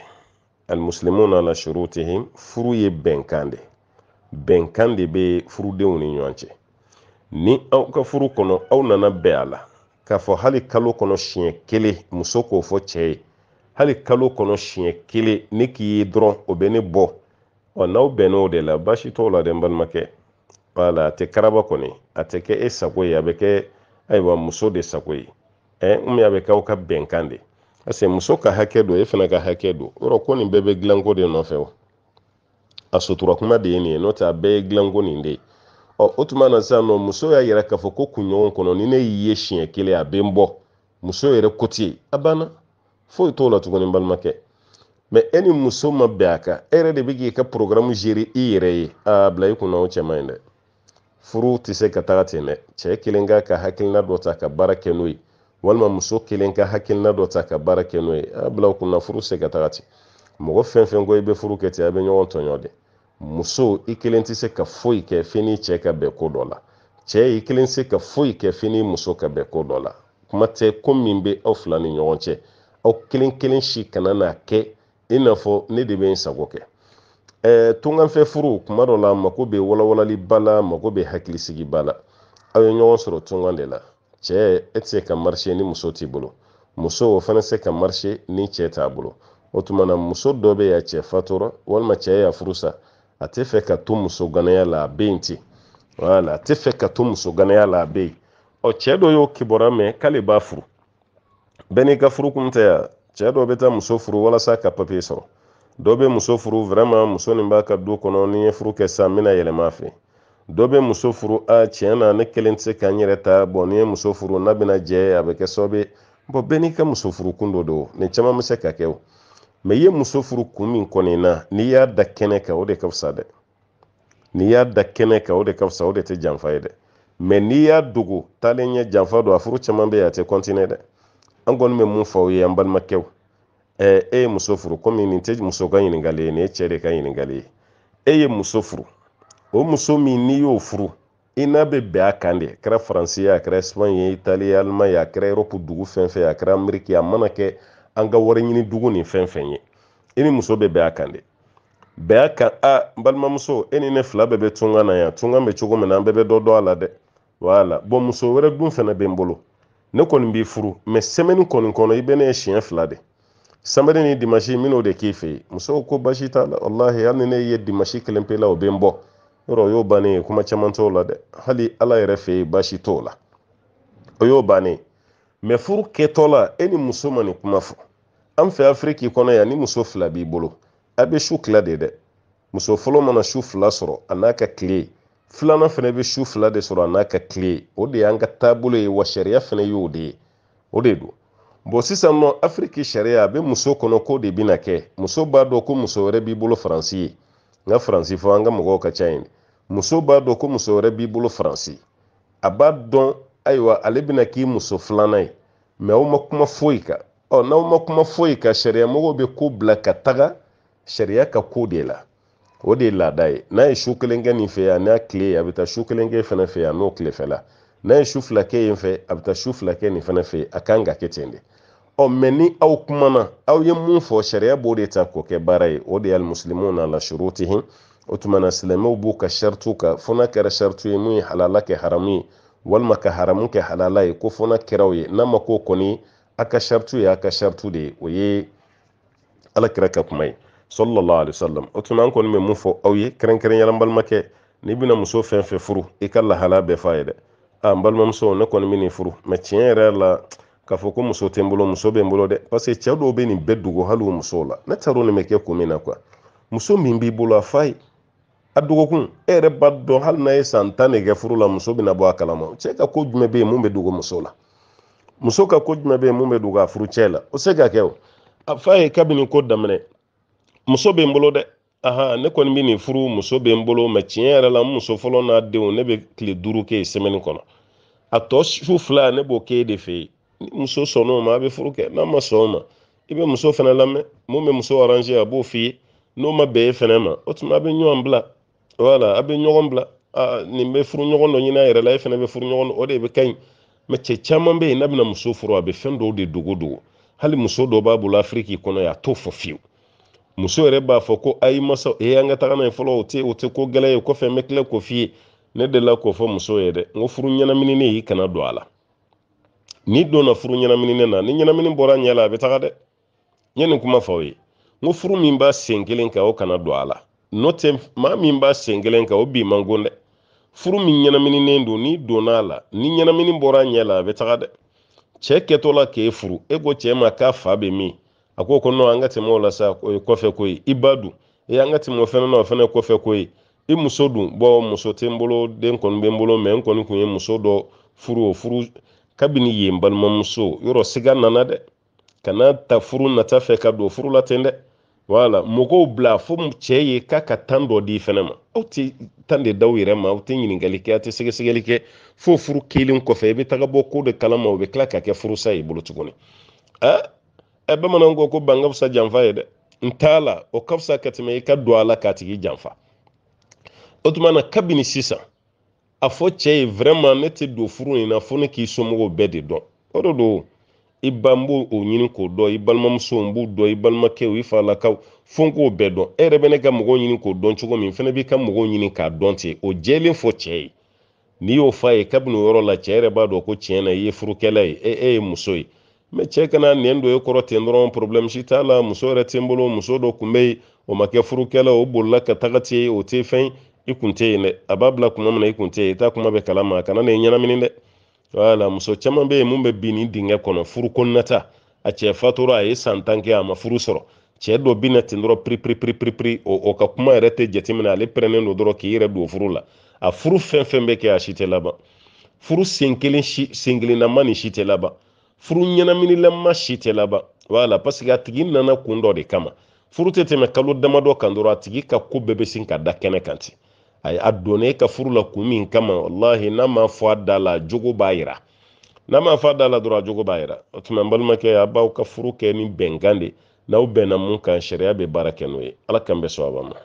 alimusilimu na la furu ye bɛnkan de ye bɛnkan de bɛ furudenw ni ɲɔgɔn cɛ ni aw ka furu kɔnɔ aw nana bɛn a la k'a fɔ hali kalo kɔnɔ siɲɛ kelen muso k'o fɔ cɛ ye hali kalo kɔnɔ siɲɛ kelen ne k'i ye dɔrɔn o bɛ ne bɔ ɔ n'aw bɛnna o de la baasi t'o la dɛ n balimakɛ wala a tɛ karaba kɔni a tɛ kɛ e sago ye a bɛ kɛ ayiwa muso de sago ye ɛ n a bɛ k'aw ka bɛnkan de parce que muso ka hakɛ don e fana ka hakɛ don yɔrɔ ko nin bɛɛ bɛ dilanko de nɔfɛ wa a sutura kuma de ye nin ye n'o tɛ a bɛɛ ye dilanko nin de ye ɔ o tuma na sisan nɔ muso y'a yira k'a fɔ ko kunɲɔgɔn kɔnɔ ni ne y'i ye siɲɛ kelen a bɛ n bɔ muso yɛrɛ ko ti ye a banna foyi t'o la tuguni balimakɛ mɛ e ni muso ma bɛn a kan e yɛrɛ de bɛ k'i ka programme gérer i yɛrɛ ye aa bila i kunna o cɛ man ɲi dɛ furu tɛ se ka taga ten dɛ cɛ kelen ka ka hakilina dɔ ta ka baara kɛ n'o ye walima muso kelen ka hakilina dɔ ta ka baara kɛ n'o ye a bila o kunna furu tɛ se ka taga ten mɔgɔ fɛn fɛn ko i bɛ furu kɛ ten a bɛ ɲɔgɔn tɔɲɔ de muso i kelen tɛ se ka foyi kɛ f'i ni cɛ ka bɛn ko dɔ la cɛ i kelen se ka foyi kɛ f'i muso ka bɛn ko dɔ la kuma tɛ ko min bɛ aw fila ni ɲɔgɔn cɛ aw kelen kelen si kana n'a kɛ i n'a fɔ ne de bɛ n sago kɛ ɛɛ tunkanfɛ furu kuma dɔ la mako bɛ walawalaliba la mako bɛ hakilisigiba la aw ye ɲɔgɔn sɔrɔ tunkan de la cɛ e tɛ se ka ni muso t'i bolo muso o fana se ka ni cɛ t'a bolo o tuma na muso dɔ bɛ yan cɛ fatura walima cɛ y'a furu sa a tɛ fɛ ka to musoganaya la a bɛ yen wala a tɛ fɛ ka to musoganaya la a bɛ yen ɔ cɛ dɔ y'o kibaruya mɛn k'ale b'a furu bɛɛ n'i ka furu kun tɛ yan cɛ dɔ bɛ taa muso furu walasa ka papiye sɔrɔ dɔ bɛ muso furu vraiment muso nin b'a ka du kɔnɔ ni n ye furu kɛ sisan n bɛna yɛlɛma a fɛ dɔ bɛ muso furu a tiɲɛ na ne kelen tɛ se ka n yɛrɛ ta bɔn ni n ye muso furu n'a bɛna jɛ a bɛ kɛ sababu ye bɔn bɛɛ n'i ka muso furu kun dɔ don nin caman bɛ se ka kɛ mɛ i ye muso furu kun min kɔni na n'i y'a da kɛnɛ kan o de ka fisa dɛ n'i y'a da kɛnɛ kan o de ka fisa o de tɛ janfa ye dɛ mɛ n'i y'a dogo taalen ɲɛ janfa don a furu caman bɛ yen a tɛ kɔntine dɛ an kɔni bɛ mun fɔ ye an balimakɛw ɛ eh, e ye muso furu komi nin tɛ muso ka ɲininkali ye nin ye cɛ de ka ɲininkali ye e ye muso furu o muso min n'i y'o furu i n'a bɛ bɛn a kan de a kɛra faransi ye a kɛra esipaɲi ye itali alimaɲi a kɛra erɔpu dugu fɛn fɛn a kɛra ameriki a mana kɛ an ka wari ɲini dugu nin fɛn fɛn ye i ni muso bɛ bɛn a kan de bɛn a kan a balimamuso e ni ne fila bɛɛ bɛ tunga na yan tunga bɛ cogo min na an bɛɛ bɛ dɔ dɔn a la dɛ wala bɔn muso wɛrɛ dun fɛnɛ bɛ n bolo ne kɔni b'i furu mɛ sɛmɛni kɔni kɔnɔ i bɛ ne ye siɲɛ fila de sanbɛri ni dimasi n de k'i fɛ yen musow ko basi t'a la walahi hali ni ne ye dimasi kelen pe la o bɛ n bɔ yɔrɔ o y'o bannen ye kuma caman t'o la dɛ hali ala yɛrɛ fɛ yen baasi t'o la o y'o bannen ye mɛ furu kɛtɔla e ni muso ma nin kuma fɔ an fɛ afiriki kɔnɔ yan ni muso fila b'i bolo a bɛ su kila de dɛ muso fɔlɔ mana su fila sɔrɔ a n'a ka tile filanan fana bɛ su fila de sɔrɔ a n'a ka tile o de y'an ka taabolo ye wa sariya fana y'o de ye o de don bon sisan nɔ afiriki sariya a bɛ muso kɔnɔ k'o de bɛna kɛ muso b'a dɔn ko muso wɛrɛ b'i bolo faransi ye n faransi fɔ an ka mɔgɔw ka ca yen muso b'a dɔn ko muso wɛrɛ b'i bolo faransi a b'a dɔn ayiwa ale bɛna k'i muso filanan ye mɛ aw ma kuma foyi kan ɔ n'aw ma kuma foyi kan sariya mɔgɔw bɛ ko bila ka taga sariya ka ko de la o de ye laada ye n'a ye su kelen kɛ nin fɛ yan n'a tile ye a bɛ taa su kelen kɛ fana fɛ yan n'o tilefɛla n'a ye su fila kɛ yen fɛ a bɛ taa su fila kɛ nin fana fɛ a kan ka kɛ ten de ɔ mɛ ni aw kumana aw ye mun fɔ sariya b'o de ta k'o kɛ baara ye o de ye alimusilimu n'a la suru tihin o tuma na silamɛw b'u ka saritiw kan fo n'a kɛra sariti ye mun ye halala kɛ haramu ye walima ka haramu kɛ halala ye ko fɔ n'a ye n'a ma k'o kɔni a ka saritu ye a ka saritu de o ye ala kira ka kuma ye sallallahu alaihi wasallam o tuma an kɔni bɛ mun fɔ aw ye kɛrɛnkɛrɛnnenya la n balimakɛ n'i bɛna muso fɛn fɛn furu i ka lahala bɛɛ f'a ye dɛ a n balimamuso ne kɔni bɛ nin furu mɛ tiɲɛ yɛrɛ la k'a fɔ ko muso tɛ n bolo muso bɛ n bolo dɛ parce que cɛ dɔw bɛ nin bɛɛ dogo hali u musow la ne t'a dɔn nin bɛ kɛ kun min na muso min b'i bolo a f'a ye a dɔgɔkun e yɛrɛ b'a dɔn hali n'a ye san tan de kɛ furu la muso bɛna bɔ a kalama cɛ ka ko jumɛn bɛ yen mun bɛ dogo muso la muso ka ko jumɛn bɛ yen mun bɛ dogo a furu cɛ la o se ka kɛ o a f'a ye kabini ko daminɛ muso bɛ n bolo dɛ aha ne kɔni bɛ nin furu muso bɛ n bolo mɛ tiɲɛ yɛrɛ la n muso fɔlɔ n'a denw ne bɛ tile duuru kɛ yen sɛmɛni kɔnɔ a tɔ su fila ne b'o k'e de fɛ yen ni muso sɔnna o ma a bɛ furu kɛ n'a ma sɔn o ma i bɛ muso fana lamɛn mun bɛ muso arrange a b'o f'i ye n'o ma bɛn e fana ma o tuma a bɛ ɲɔgɔn bila wala a bɛ ɲɔgɔn bila nin bɛ furu ɲɔgɔn dɔ ɲini a yɛrɛ la e fana bɛ furu ɲɔgɔn o de bɛ ka ɲi mɛ cɛ caman bɛ yen n'a bɛna muso furu a bɛ fɛn dɔw de dogo dogo hali muso dɔw b'a bolo afiriki kɔnɔ yan a t'o fɔ fiyewu muso yɛrɛ b'a fɔ ko ayi masa e an ka taga n'a ye fɔlɔ o tɛ o tɛ ko gɛlɛya ye kɔfɛ n bɛ tila k'o f'i ye ne delila k'o fɔ muso ye dɛ n ko furu ɲɛnamininen y'i kana don a la n'i donna furu ɲɛnamininen na ni ɲɛnamini bɔra ɲɛ la a bɛ taga dɛ n ye nin kuma fɔ aw ye n ko furu min b'a sen kelen kan o kana don a la n'o tɛ min b'a sen kelen kan o bi man go dɛ furu min ɲɛnamininen don n'i donna a la ni ɲɛnamini bɔra ɲɛ la a bɛ taga dɛ cɛ kɛtɔ la k'e furu e ko cɛ ma k'a fa bɛ min a ko ko an ka tɛmɛ o la sa o ye kɔfɛ ko ye i ba dun e an ka tɛmɛ o fɛnɛ na o fɛnɛ kɔfɛ ko ye i muso dun bɔn muso tɛ n bolo den kɔni bɛ n bolo mɛ n kɔni kun ye muso dɔ furu o furu kabini yen balimamuso yɔrɔ siga nana dɛ kana ta furu nata fɛ ka don furu la ten dɛ wala mɔgɔw bila fo cɛ ye k'a ka tan dɔ di fɛnɛ ma aw tɛ tan de daw yɛrɛ ma aw tɛ ɲininkali kɛ aw tɛ sɛgɛsɛgɛli kɛ fo furu kelen kɔfɛ i bɛ taga bɔ ko de kalama o bɛ tila ka kɛ furusa y'i bolo tuguni ɛ bamananw ko ko ban ka fisa janfa ye dɛ n t'a la o ka fisa ka tɛmɛ i ka don a la k'a tigi janfa o tuma na kabini sisan a fɔ cɛ ye vraiment ne tɛ don furu in na fo ne k'i somɔgɔw bɛɛ de dɔn o de don i ban b'o o ɲini k'o dɔn i balimamuso b'u dɔn i balimakɛw i falakaw fo bɛɛ dɔn e yɛrɛ bɛ ka mɔgɔw ɲini k'o dɔn cogo min fana b'i ka mɔgɔw ɲini k'a dɔn ten o jɛlen fɔ cɛ ye n'i y'o f'a ye kabini o yɔrɔ la cɛ yɛrɛ b'a dɔn ko tiɲɛ na i ye furukɛla ye e e ye muso ye mɛ cɛ kana nɛn don e kɔrɔ ten dɔrɔn problème si t'a la muso yɛrɛ tɛ bolo muso dɔ kun bɛ yen o ma kɛ furukɛla o bolila ka taga ten yen o tɛ fɛn i kun tɛ yen dɛ a b'a bila kuma min i kun tɛ yen i t'a kuma bɛ kalama a kana na ɲɛnamini dɛ wala muso caman bɛ yen mun bɛ bin nin dingɛ kɔnɔ furu kɔnɔnata a cɛ fatura a ye san tan a ma furu sɔrɔ cɛ dɔ bi ten dɔrɔn piripiripiripiri o o ka kuma yɛrɛ tɛ jateminɛ ale pɛrɛnnen don dɔrɔn k'i yɛrɛ don furu la a furu fɛn fɛn kɛ a si tɛ laban furu sen si sen kelennama si tɛ laban furu ɲɛnaminilama si tɛ laban wala paseke a tigi nana kun dɔ de kama furu tɛ tɛmɛ kalo damadɔ kan dɔrɔn a tigi ka ko bɛɛ bɛ sin ka da kɛnɛ kan ten ay a donna ka furu la kun min kama wallahi n'a ma fɔ a da la jogo b'a yira n'a ma fɔ a da la dɔrɔn a jogo b'a yira o tuma n balimakɛ a b'aw ka furu kɛ ni bɛnkan de n'aw bɛnna mun kan sariya bɛ baara kɛ n'o ye ala kan bɛ sɔn a ma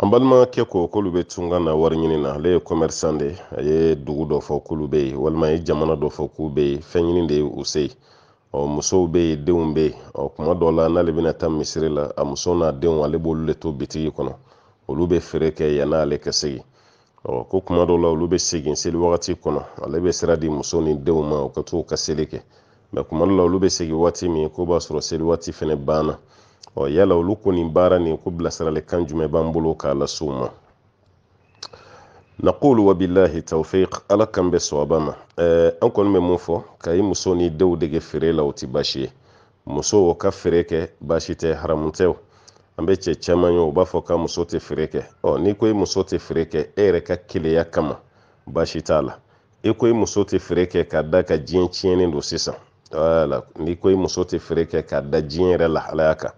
an balimakɛ ko k'olu bɛ tunkan na wari ɲini na ale ye commerçant de a ye dugu dɔ fɔ k'olu bɛ yen walima a ye jamana dɔ fɔ k'u bɛ yen fɛn ɲini de ye u se yen ɔ musow bɛ yen denw bɛ yen ɔ kuma dɔw la n'ale bɛna taa misiri la a muso n'a denw ale b'olu de to bitigi kɔnɔ olu bɛ feere kɛ yann'ale ka segin ɔ ko kuma dɔw la olu bɛ segin seli wagati kɔnɔ ale bɛ sira di muso ni denw ma u ka t'u ka seli kɛ mɛ kuma dɔw la olu bɛ segin waati min ko b'a sɔrɔ seli waati fɛnɛ banna ɔ yala olu ko nin baara nin ko bilasiralikan jumɛn b'an bolo k'a lase u ma naqulu wabillahi tawfiq ala kan bɛ sawaba ma ɛɛ an kɔni bɛ mun fɔ ka i muso ni denw dege feere la muso o ka feere kɛ baasi an bɛ cɛ caman ye o b'a fɔ ka muso tɛ feere kɛ ɔ n'i ko i muso tɛ feere kɛ e yɛrɛ ka keleya kama baasi t'a la i ko i muso tɛ feere kɛ k'a da ka diɲɛ tiɲɛnen don sisan wala n'i ko i muso tɛ feere kɛ k'a da diɲɛ yɛrɛ lahalaya kan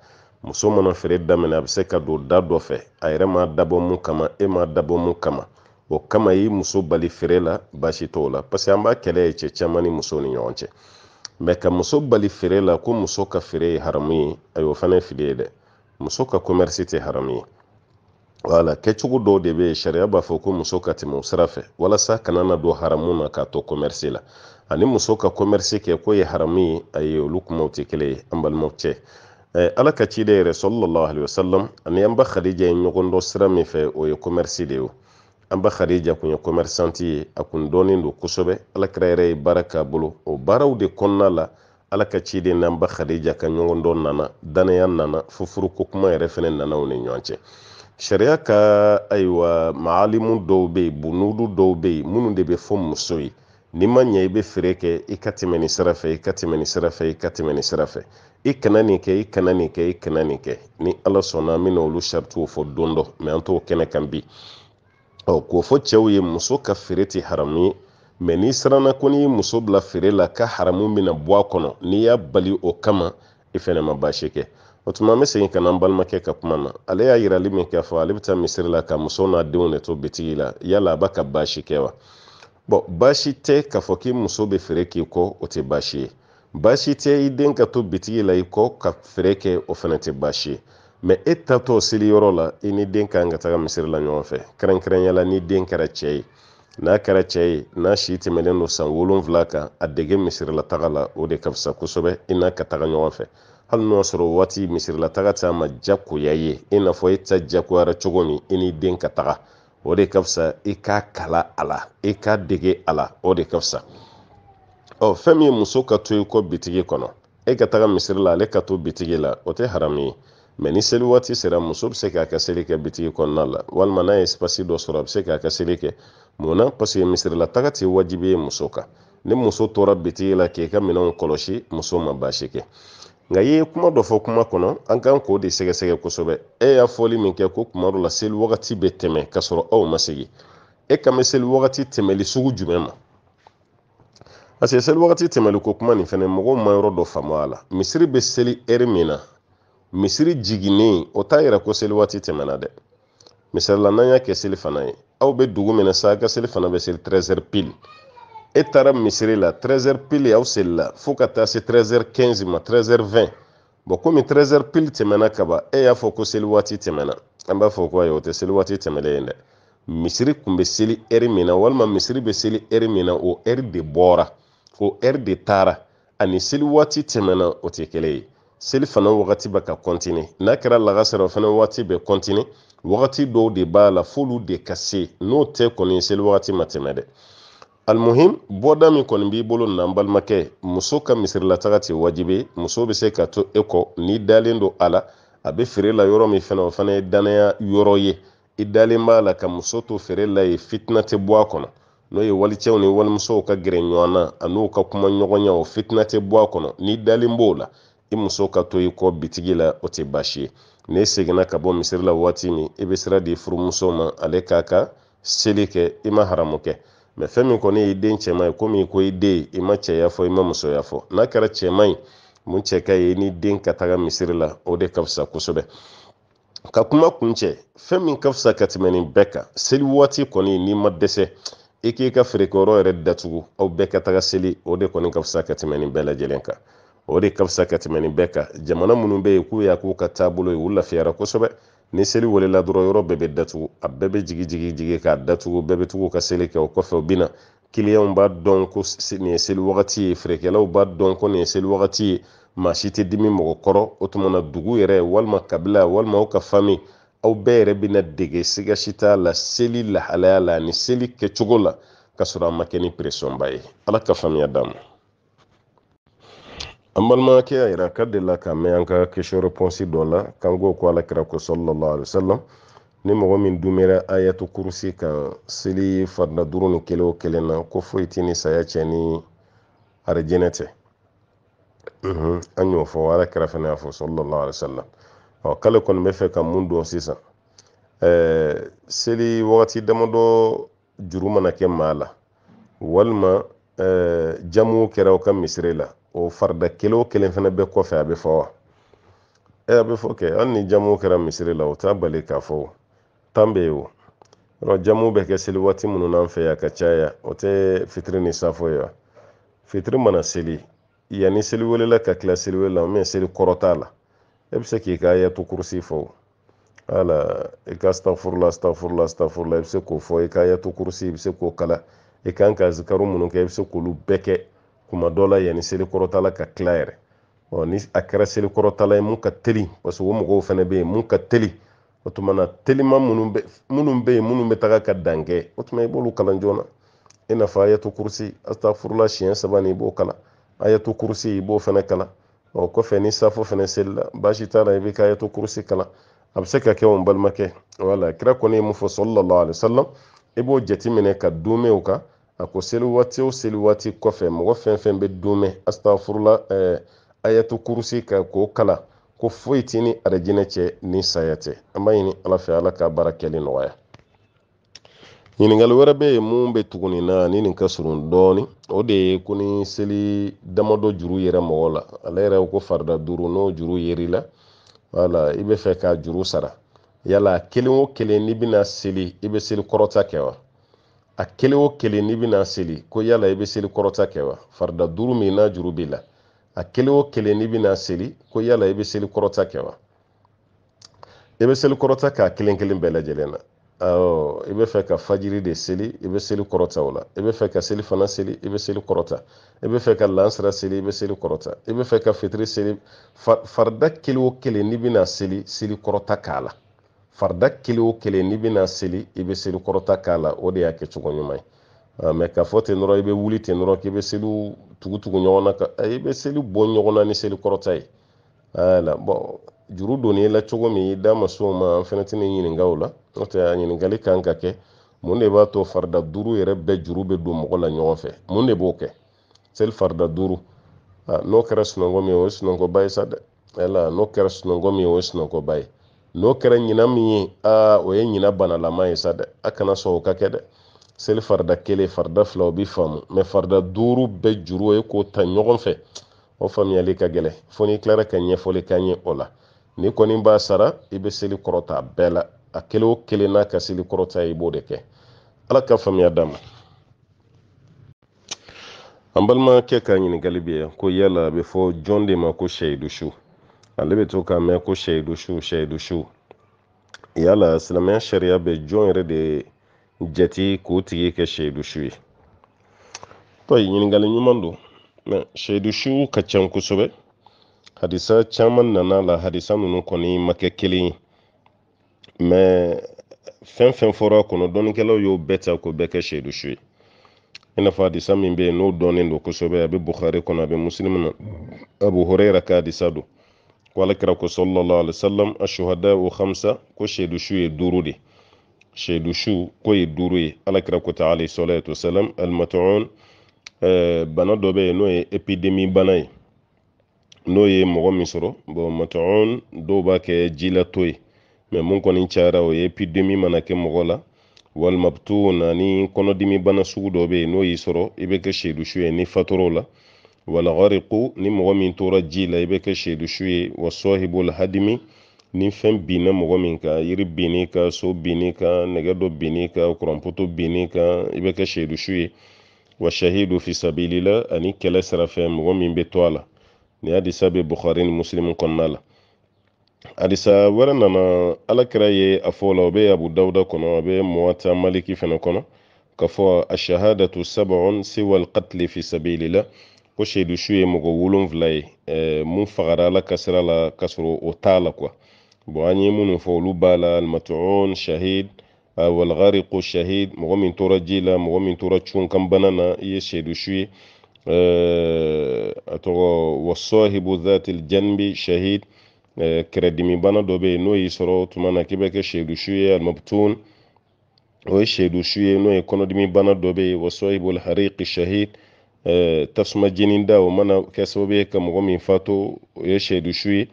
muso mana feere daminɛ a be se ka don da dɔ fɛ a yɛrɛ ma dabɔ mun kama e ma dabɔ mun kama o kama y'i muso bali feere la baasi t'o la paseke an b'a kɛlɛ ye cɛ caman ni muso ni ɲɔgɔn cɛ mɛ ka muso bali feere la ko muso ka feere ye haramu ye ayi fana fili ye dɛ muso ka commerce tɛ harami ye wala kɛcogo dɔw de bɛ sariya b'a fɔ ko muso ka tɛmɛ o sira fɛ walasa kana na don haramu na k'a to commerce la ani muso ka commerce kɛ k'o ye haramu ye a ye olu kumaw tɛ kelen ye an balimaw cɛ eh, ala ka ciden yɛrɛ sallallahu alaihi wasallam ani an ba khadija ye ɲɔgɔn dɔ sira min fɛ o ye commerce de ye an ba khadija kun ye commerçante ye a kun dɔnnen don kosɛbɛ ala yɛrɛ ye baara k'a bolo o baaraw de kɔnɔna la ala ka ciden n'an ba khadija ka ɲɔgɔn dɔ nana danaya nana fufuru furuko kuma yɛrɛ fɛnɛ nana u ni ɲɔgɔn cɛ sariya ka ayiwa maalimu dɔw bɛ yen bunudu dɔw bɛ yen minnu de bɛ fɔ muso ye n'i ma ɲɛ i bɛ feere kɛ i ka tɛmɛ nin sira fɛ i ka tɛmɛ nin sira fɛ i ka tɛmɛ nin sira fɛ i kana nin kɛ i kana nin kɛ i kana nin kɛ ni ala sɔnna an bɛna olu saritiw fɔ don dɔ mɛ an t'o kɛnɛ kan bi ɔ k'o fɔ cɛw ye muso ka feere tɛ haramu ye mɛ n'i siranna ko n'i muso bila feere la ka haramu bɛna bɔ a kɔnɔ n'i y'a bali o kama i fɛnɛ ma baasi kɛ o tuma an bɛ segin ka na an balimakɛ ka kuma na ale y'a yirali min kɛ fɔ ale bɛ taa misiri la ka muso n'a denw de to bitigi la yala a b'a ka baasi kɛ wa bɔn baasi tɛ k'a fɔ k'i muso bɛ feere k'i kɔ o tɛ baasi ye baasi tɛ i den ka to bitigi la i kɔ ka feere kɛ o fana tɛ baasi ye mɛ e tatɔ seliyɔrɔ la i ni den kan ka taga misiri la ɲɔgɔn fɛ kɛrɛnkɛrɛnyala ni den kɛra cɛ ye n'a kɛra cɛ ye n'a si tɛmɛnen don san wolonfila kan a dege misirilataga la o de ka fisa kosɛbɛ i n'a ka taga ɲɔgɔn fɛ hali n'o y'a sɔrɔ waati misirilataga t'a ma jagoya ye i n'a fɔ e ta jagoyara cogo min i n'i den ka taga o de ka fisa i k'a kala a la i k'a dege a la o de ka fisa ɔ fɛn min ye muso ka to i kɔ bitigi kɔnɔ e ka taga misiri la ale ka to bitigi la o tɛ haramu ye mɛ ni seli waati sera muso bɛ se k'a ka seli kɛ bitigi kɔnɔna la walima n'a ye esipasi dɔ sɔrɔ a bɛ se k'a ka seli kɛ munna paseke misirilataga tɛ wajibi ye muso kan ni muso tora bitigi la k'i ka minɛnw kɔlɔsi muso ma baasi kɛ nka ye kuma dɔ fɔ kuma kɔnɔ an kan k'o de sɛgɛsɛgɛ kosɛbɛ e y'a fɔli min kɛ ko kuma dɔ la seli wagati bɛ tɛmɛ ka sɔrɔ aw ma segin e kan bɛ seli wagati tɛmɛli sugu jumɛn ma parce que seli wagati tɛmɛli ko kuma nin fɛnɛ mɔgɔw ma yɔrɔ dɔ faamu a la misiri bɛ seli ɛri min na misiri jiginnen o t'a yira ko seli waati tɛmɛna dɛ misalila n'an y'a kɛ seli fana ye aw bɛ dugu min sa a ka seli fana bɛ seli 13h e taara misiri la 13h aw selila fo ka taa se 13 h ma 13h20 komi 13h tɛmɛna kaban e y'a fɔ ko seli waati tɛmɛna an b'a fɔ ko ayi o tɛ seli waati tɛmɛlen ye dɛ misiri kun bɛ seli ɛri min na walima misiri bɛ seli ɛri min na o ɛri de bɔra o ɛri de taara ani seli waati tɛmɛna o tɛ kelen ye seli fana wagati bɛ ka kɔntine n'a kɛra lagasara o fana wagati bɛ kɔntine wagati dɔw de b'a la f'olu de ka se n'o tɛ kɔni seli wagati ma tɛmɛ dɛ almuhim bɔda min kɔni b'i bolo na n balimakɛ muso ka misirilataga tɛ wajibi muso bɛ se ka to e kɔ n'i dalen don a la a bɛ feere la yɔrɔ min fana o fana ye danaya yɔrɔ ye i dalen b'a la ka muso to feere la ye fitina tɛ bɔ a kɔnɔ n'o ye walicɛw ni walimusow ka gɛrɛ ɲɔgɔn na a n'u ka kuma ɲɔgɔnya o fitina tɛ bɔ a kɔnɔ n'i dalen b'o la i muso ka to i kɔ bitigi la o tɛ baasi n'e seginna ka bɔ misiri la waati min i bɛ sira di furumuso ma ale k'a ka seli kɛ i ma haramu kɛ mɛ fɛn min kɔni y'i den cɛman ye komi ko i den i ma cɛya fɔ i ma musoya fɔ n'a kɛra cɛman ye mun cɛ ka ye ni den ka taga misiri la o de ka fisa kosɛbɛ ka kuma kuncɛ fɛn min ka fisa ka tɛmɛ nin bɛɛ kan seli waati kɔni n'i ma dɛsɛ i k'i ka feerekɛyɔrɔ yɛrɛ datugu aw bɛɛ ka taga seli o de kɔni ka fisa ka tɛmɛ nin bɛɛ lajɛlen kan o de ka fisa ka tɛmɛ nin bɛɛ kan jamana minnu bɛ yen k'u y'a k'u ka taabolo ye u lafiyara kosɛbɛ ni seli welela dɔrɔn yɔrɔ bɛɛ bɛ datugu a bɛɛ bɛ jigi jigi jigi k'a datugu bɛɛ bɛ tugu ka seli kɛ o kɔfɛ u bɛ na kiliyanw b'a dɔn ko nin ye seli wagati ye feerekɛlaw b'a dɔn ko nin ye seli wagati ye maa si tɛ dimi mɔgɔ kɔrɔ o tuma na dugu yɛrɛ walima kabila walima aw ka fami aw bɛɛ yɛrɛ bɛna dege siga si t'a la seli lahalaya la ani seli kɛcogo la ka sɔrɔ a ma kɛ ni peresɔnba ye ala ka faamuya d'a ma an balimakɛ y'a yira ka delila ka mɛn an ka question réponse dɔ la k'an k'o ko alakira ko sallallahu alaihi wasallam ni mɔgɔ min dumɛra ayatu kurusi kan seli farida duuru ni kelen o kelen na ko foyi tɛ ni saya cɛ ni arijɛnɛ tɛ an y'o fɔ alakira fana y'a fɔ sallallahu alaihi wasallam ɔ k'ale kɔni bɛ fɛ ka mun dɔn sisan ɛɛ seli wagati damadɔ juru mana kɛ maa la walima ɛɛ jamu kɛra aw ka misiri la o farida kelen o kelen fana bɛɛ kɔfɛ a bɛ fɔ wa e a bɛ fɔ kɛ hali ni jamu kɛra misiri la o t'a bali k'a fɔ tan bɛ yen o yɔrɔ jamu bɛ kɛ seli waati minnu n'an fɛ yan ka caya o tɛ fitiri ni safo ye wa fitiri mana seli yanni seli welela ka tila seli welela mɛ seli kɔrɔ t'a la e bɛ se k'i ka ayatu kurusi fɔ o wala i ka astafurula astafurula astafurula i bɛ se k'o fɔ i ka ayatu kurusi i bɛ se k'o kala i kan ka zikaru minnu kɛ i bɛ se k'olu bɛɛ kɛ kuma dɔ la yanni selikɔrɔtala ka tila yɛrɛ ni a kɛra selikɔrɔtala ye mun ka teli parce o mɔgɔw fana bɛ yen mun ka teli o tuma na telima minnu bɛ minnu bɛ yen minnu bɛ taga ka dan kɛ o tuma i b'olu kalan joona i n'a fɔ ayatu kurusi astafurula siɲɛ saba ni i b'o kalan ayatu kurusi i b'o fana kalan o kɔfɛ ni safo fana selila baasi t'a la i bɛ ka ayatu kurusi kalan a bɛ se ka kɛ o balimakɛ wala kira kɔni ye mun fɔ sɔlɔlɔ alayisalam i b'o jateminɛ ka dumew kan a ko seli waati o seli kɔfɛ mɔgɔ fɛn fɛn bɛ dumɛ astafurula ɛɛ eh, ayatu kurusi ka k'o kala ko foyi ti ni arajinɛ cɛ ni saya tɛ an b'a ɲini ala fɛ ala ka baara kɛli nɔgɔya ɲininkali wɛrɛ bɛ yen mun bɛ tuguni na ni nin ka surun dɔɔni o de ye ko ni seli damadɔ juru yɛrɛ mɔgɔ la ale yɛrɛ ko farida duuru n'o juru yeri la wala i bɛ fɛ ka juru sara yala kelen o kelen n'i bɛna seli i bɛ seli kɔrɔta kɛ wa a kelen o kelen n'i bɛna seli ko yala i be seli kɔrɔta kɛ wa farida duru min n'a juru b'i la a kelen o kelen n'i bɛna seli ko yala i bɛ seli kɔrɔta kɛ wa i bɛ seli kɔrɔta k'a kelen kelen bɛɛ lajɛlen na awɔ i bɛ fɛ ka fajiri de seli i bɛ seli kɔrɔta o la i bɛ fɛ ka seli fana seli i bɛ seli kɔrɔta i bɛ fɛ ka lansara seli i bɛ seli kɔrɔta i bɛ fɛ ka fitiri seli farida kelen o kelen n'i bɛna seli seli kɔrɔta k'a la farida kelen o kelen n'i bɛna seli i be seli kɔrɔta k'a la o de y'a kɛcogo ɲuman ye mɛ k'a fɔ ten dɔrɔn i bɛ wuli ten dɔrɔn k'i bɛ seliw tugutugu ɲɔgɔn na i bɛ seli bɔ ɲɔgɔn ni seli kɔrɔta ye bɔn juru donni la cogo min i da ma ma an fana tɛna ɲininka la n'o tɛ a ɲininkali kan ka kɛ mun de b'a to farida duuru yɛrɛ bɛɛ juru bɛ don mɔgɔ la ɲɔgɔn fɛ mun de b'o kɛ seli farida duuru n'o kɛra sunɔgɔ min o ye sunɔgɔba ye sa dɛ n'o kɛra sunɔgɔ min o ye sunɔgɔba ye n'o kɛra ɲina min ye aa o ye ɲina banalama ye sa dɛ a kana sɔn o ka kɛ dɛ seli farida kelen farida fila o bi faamu mɛ farida duuru bɛɛ juru o ye k'o ta ɲɔgɔn fɛ o faamuyali ka gɛlɛn fo n'i tilara ka ɲɛfɔli k'an ye o la ni kɔni b'a sara i bɛ seli kɔrɔta bɛɛ la a kelen o kelen n'a ka seli kɔrɔta i b'o de kɛ ala ka faamuya d'a ma an balimakɛ ka ɲininkali bɛ yan ko yala a bɛ fɔ jɔn de ma ko sɛyidu su ale bɛ to k'a mɛn ko sɛyidu su sɛyidu su yala silamɛya sariya bɛ jɔn yɛrɛ de jate k'o tigi kɛ sɛyidu su ye tɔyi ɲininkali ɲuman don mɛ sɛyidu su ka can kosɛbɛ hadisa caman nana la hadisa ninnu kɔni ma kɛ kelen ye mɛ fɛn fɛn fɔra kɔnɔ dɔnnikɛlaw y'o bɛɛ ta k'o bɛɛ kɛ sɛyidu su ye i n'a fɔ hadisa min bɛ yen n'o dɔnnen don kosɛbɛ a bɛ bukhari kɔnɔ a bɛ muslimu na abu hurɛra ka hadisa don ko ko sallallahu alaihi wasallam ashuhadau khamsa ko shaidu shu ye duuru de shaidu shu ko ye duuru ye alakira ko ta alayhi salatu wasalam almatun eh, bana dɔ bɛ n'o ye epidemi bana ye n'o ye mɔgɔ min sɔrɔ bɔn matun dɔw b'a kɛ ji la to ye mɛ mun kɔni o ye epidemi mana kɛ mɔgɔ la walima to ani kɔnɔdimi bana sugu dɔ bɛ n'o y'i sɔrɔ i bɛ kɛ shu ye ni fator'o la walghariqu ni mɔgɔ min tora ji la i bɛ kɛ sɛdusu ye wa sahibul hadimi ni fɛn binna mɔgɔ min kan yiri binni kan so binni kan nɛgɛ dɔ binni kan kuranpoto binni kan i bɛ kɛ sɛdusu ye wa shahidu fi ani kɛlɛ sira mɔgɔ min bɛ to a la nin hadisa bɛ bukhari ni muslimu kɔnɔna la hadisa wɛrɛ nana alakira ye a fɔ o la o bɛ abu dawuda kɔnɔ a bɛ muwata maliki fɛnɛ kɔnɔ k'a fɔ ashahadatu sab'un siwa alqatli fi o seyidu su ye mɔgɔ wolonfila ye mun fagara ala ka sira la k'a la kuwa bon an ye minnu fɔ la almatuun shahid walgariqu shahid mɔgɔ min tora ji la mɔgɔ min tora cunkan bana na i ye seyidu su ye a tɔgɔ shahid kɛrɛdimi bana dɔ bɛ yen n'o y'i sɔrɔ tuma na k'i bɛ kɛ seyidu su ye almabtun o ye seyidu su ye n'o ye kɔnɔdimi bana dɔ shahid Eh, tasuma jeni da o mana kɛ sababu ye ka mɔgɔ min fato o ye sɛdu su ye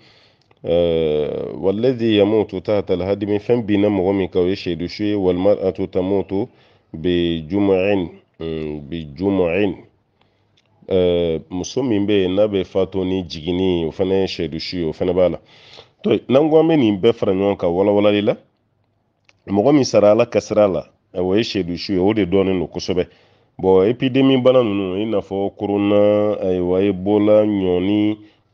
eh, waladi yamutu tahta alhadimi fɛn binna mɔgɔ min ka o ye sɛdu su ye walmaratu tamutu bi jumuin muso min bɛ yen n'a bɛ fato ni jiginni o fana ye sɛdu su ye o fana b'a la to n'an ko an bɛ nin bɛɛ fara ɲɔgɔn ka walawalali la mɔgɔ min sara ala kasira la o eh, ye sɛdu su ye o de dɔnnen don kosɛbɛ bɔn epidemi bana ninnu i n'a fɔ korona ayiwa ebola ɲɔni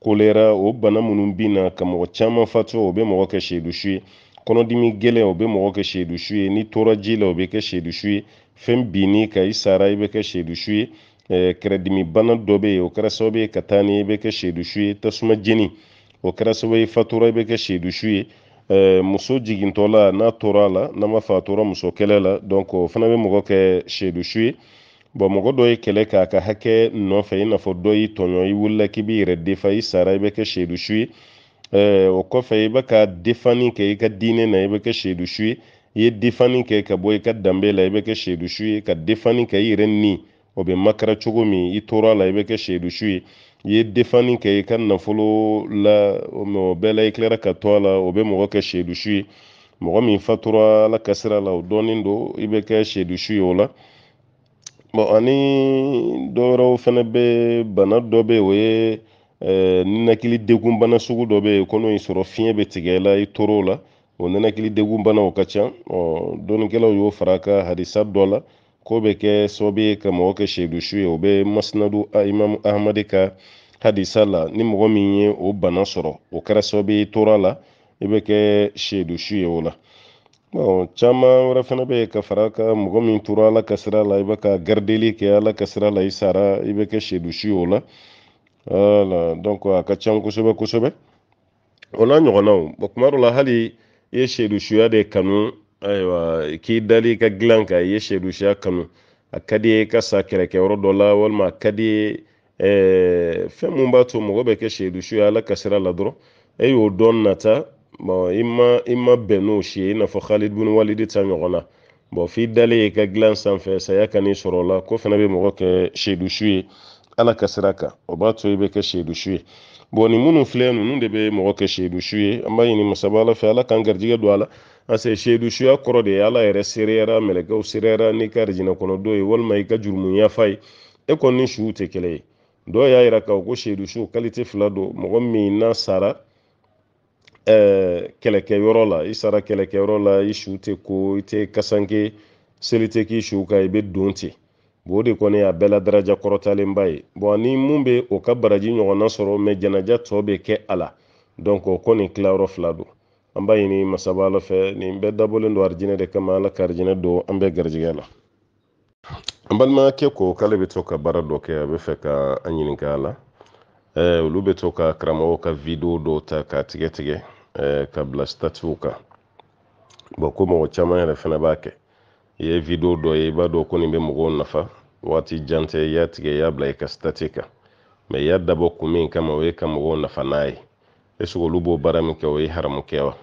kolɛra o bana minnu bi ka mɔgɔ caman fatu o bɛ mɔgɔ kɛ seedusu ye kɔnɔdimi gɛlɛn o bɛ mɔgɔ kɛ seedusu ye n'i tora la o bɛ kɛ seedusu ye fɛn binni ka i sara i bɛ eh, kɛ seedusu ye kɛrɛdimi bana dɔ bɛ yen o kɛra sababu ye ka taa ni i bɛ kɛ seedusu ye tasuma jeni o kɛra sababu ye fatura i bɛ eh, kɛ seedusu ye muso jigintɔla n'a tora la n'a ma fa a tora musokɛlɛ la donc o fana bɛ mɔgɔ kɛ seedusu ye bɔn mɔgɔ dɔ ye kɛlɛ k'a ka hakɛ nɔfɛ i n'a fɔ dɔ y'i tɔɲɔ i wulila k'i b'i yɛrɛ defa i sara i bɛ kɛ seedu su ye o kɔfɛ i bɛ ka defani kɛ i ka diinɛ na i bɛ kɛ seedu ye i ye defani kɛ ka bɔ i ka danbe la i bɛ kɛ seedu ye ka defani kɛ i yɛrɛ ni o bɛ makara cogo min i tora la i bɛ kɛ seedu ye i ye defani kɛ i ka nafolo la o bɛɛ la i tilara ka to a la o bɛ mɔgɔ kɛ seedu ye mɔgɔ min fatura ala kasira la o dɔɔnin don i bɛ kɛ seedu ye o la bɔn ani dɔ dɔwɛrɛw fɛnɛ bɛ bana dɔ bɛ o ye ninakili degun bana sugu dɔ bɛ yen ko n'o sɔrɔ fiɲɛ bɛ tigɛ i la i tor'o la o ninakili degun banaw ka ca ɔ dɔnnikɛlaw y'o fara a ka hadisa dɔ la k'o bɛ kɛ sababu ye ka mɔgɔ kɛ seedu ye o bɛ masinadu imamu ahamadi ka hadisa la ni mɔgɔ min ye o bana sɔrɔ o kɛra sababu ye i tora la i bɛ kɛ seedu ye o la caman wɛrɛ fɛnɛ be ka fara ka mɔgɔ min tora ala ka sira la i be ka garideli kɛ ala ka sira la i sara i be kɛ sedusi o la wala donc a ka can kosɛbɛ kosɛbɛ o n'a ɲɔgɔnnaw bɔn kuma dɔ la hali i ye sedusiya de kanu ayiwa k'i dali i ka gilan kan i ye sedusiya kanu a ka di ye i ka sa kɛrɛkɛyɔrɔ dɔ la walima a ka di ye eh, fɛn mun b'a to mɔgɔ bɛ kɛ sedusu ala ka sira la dɔrɔn e y'o dɔn nata i ma i ma bɛn n'o si ye i n'a fɔ khalid bin walidi ta ɲɔgɔn na f'i dalen i ka gilan sanfɛ saya ka n'i sɔrɔ o la ko fana bɛ mɔgɔ kɛ seedusu ye ala ka sira kan o b'a to i bɛ kɛ seedusu ye ni minnu filɛ ninnu de bɛ mɔgɔ kɛ seedusu ye an b'a ɲini masaba ala fɛ ala k'an garijɛgɛ don a la parce que seedusuya kɔrɔ de ye ala yɛrɛ seereyara mɛlɛkɛw seereyara n'i ka arijinɛ kɔnɔ don ye walima i ka jurumuyafa ye e kɔni ni suw tɛ kelen ye dɔw y'a yira k'a fɔ ko seedusu fila don mɔgɔ min n'a sara ɛɛ kɛlɛkɛyɔrɔ la i sara kɛlɛkɛyɔrɔ la i su tɛ ko i tɛ kasange seli tɛ k'i su kan i bɛ don ten bon o de kɔni y'a bɛɛ la daraja kɔrɔtalenba ye bɔn ni mun bɛ o ka baraji ɲɔgɔnna sɔrɔ mɛ janaja tɔ bɛ kɛ a la donc o kɔni tilayɔrɔ fila don an b'a ɲini masaba ala fɛ nin bɛɛ dabɔlen don arijinɛ de kama ala ka arijinɛ don an bɛɛ garijɛgɛ la an balimakɛ ko k'ale bɛ to ka baara dɔ kɛ a bɛ fɛ ka an ɲininka a la olu eh, bɛ to ka karamɔgɔw ka video dɔw ta k'a tigɛ tigɛ Eh, kabila statiw kan bon ko mɔgɔ caman yɛrɛ fɛnɛ b'a kɛ i ye video dɔ ye i b'a dɔn ko nin bɛ mɔgɔw nafa waati jantɛ i y'a tigɛ i y'a bila i ka stati kan mɛ i y'a dabɔ kun min kama o ye ka mɔgɔw nafa n'a ye est ce olu b'o baara min kɛ o ye haramu kɛ wa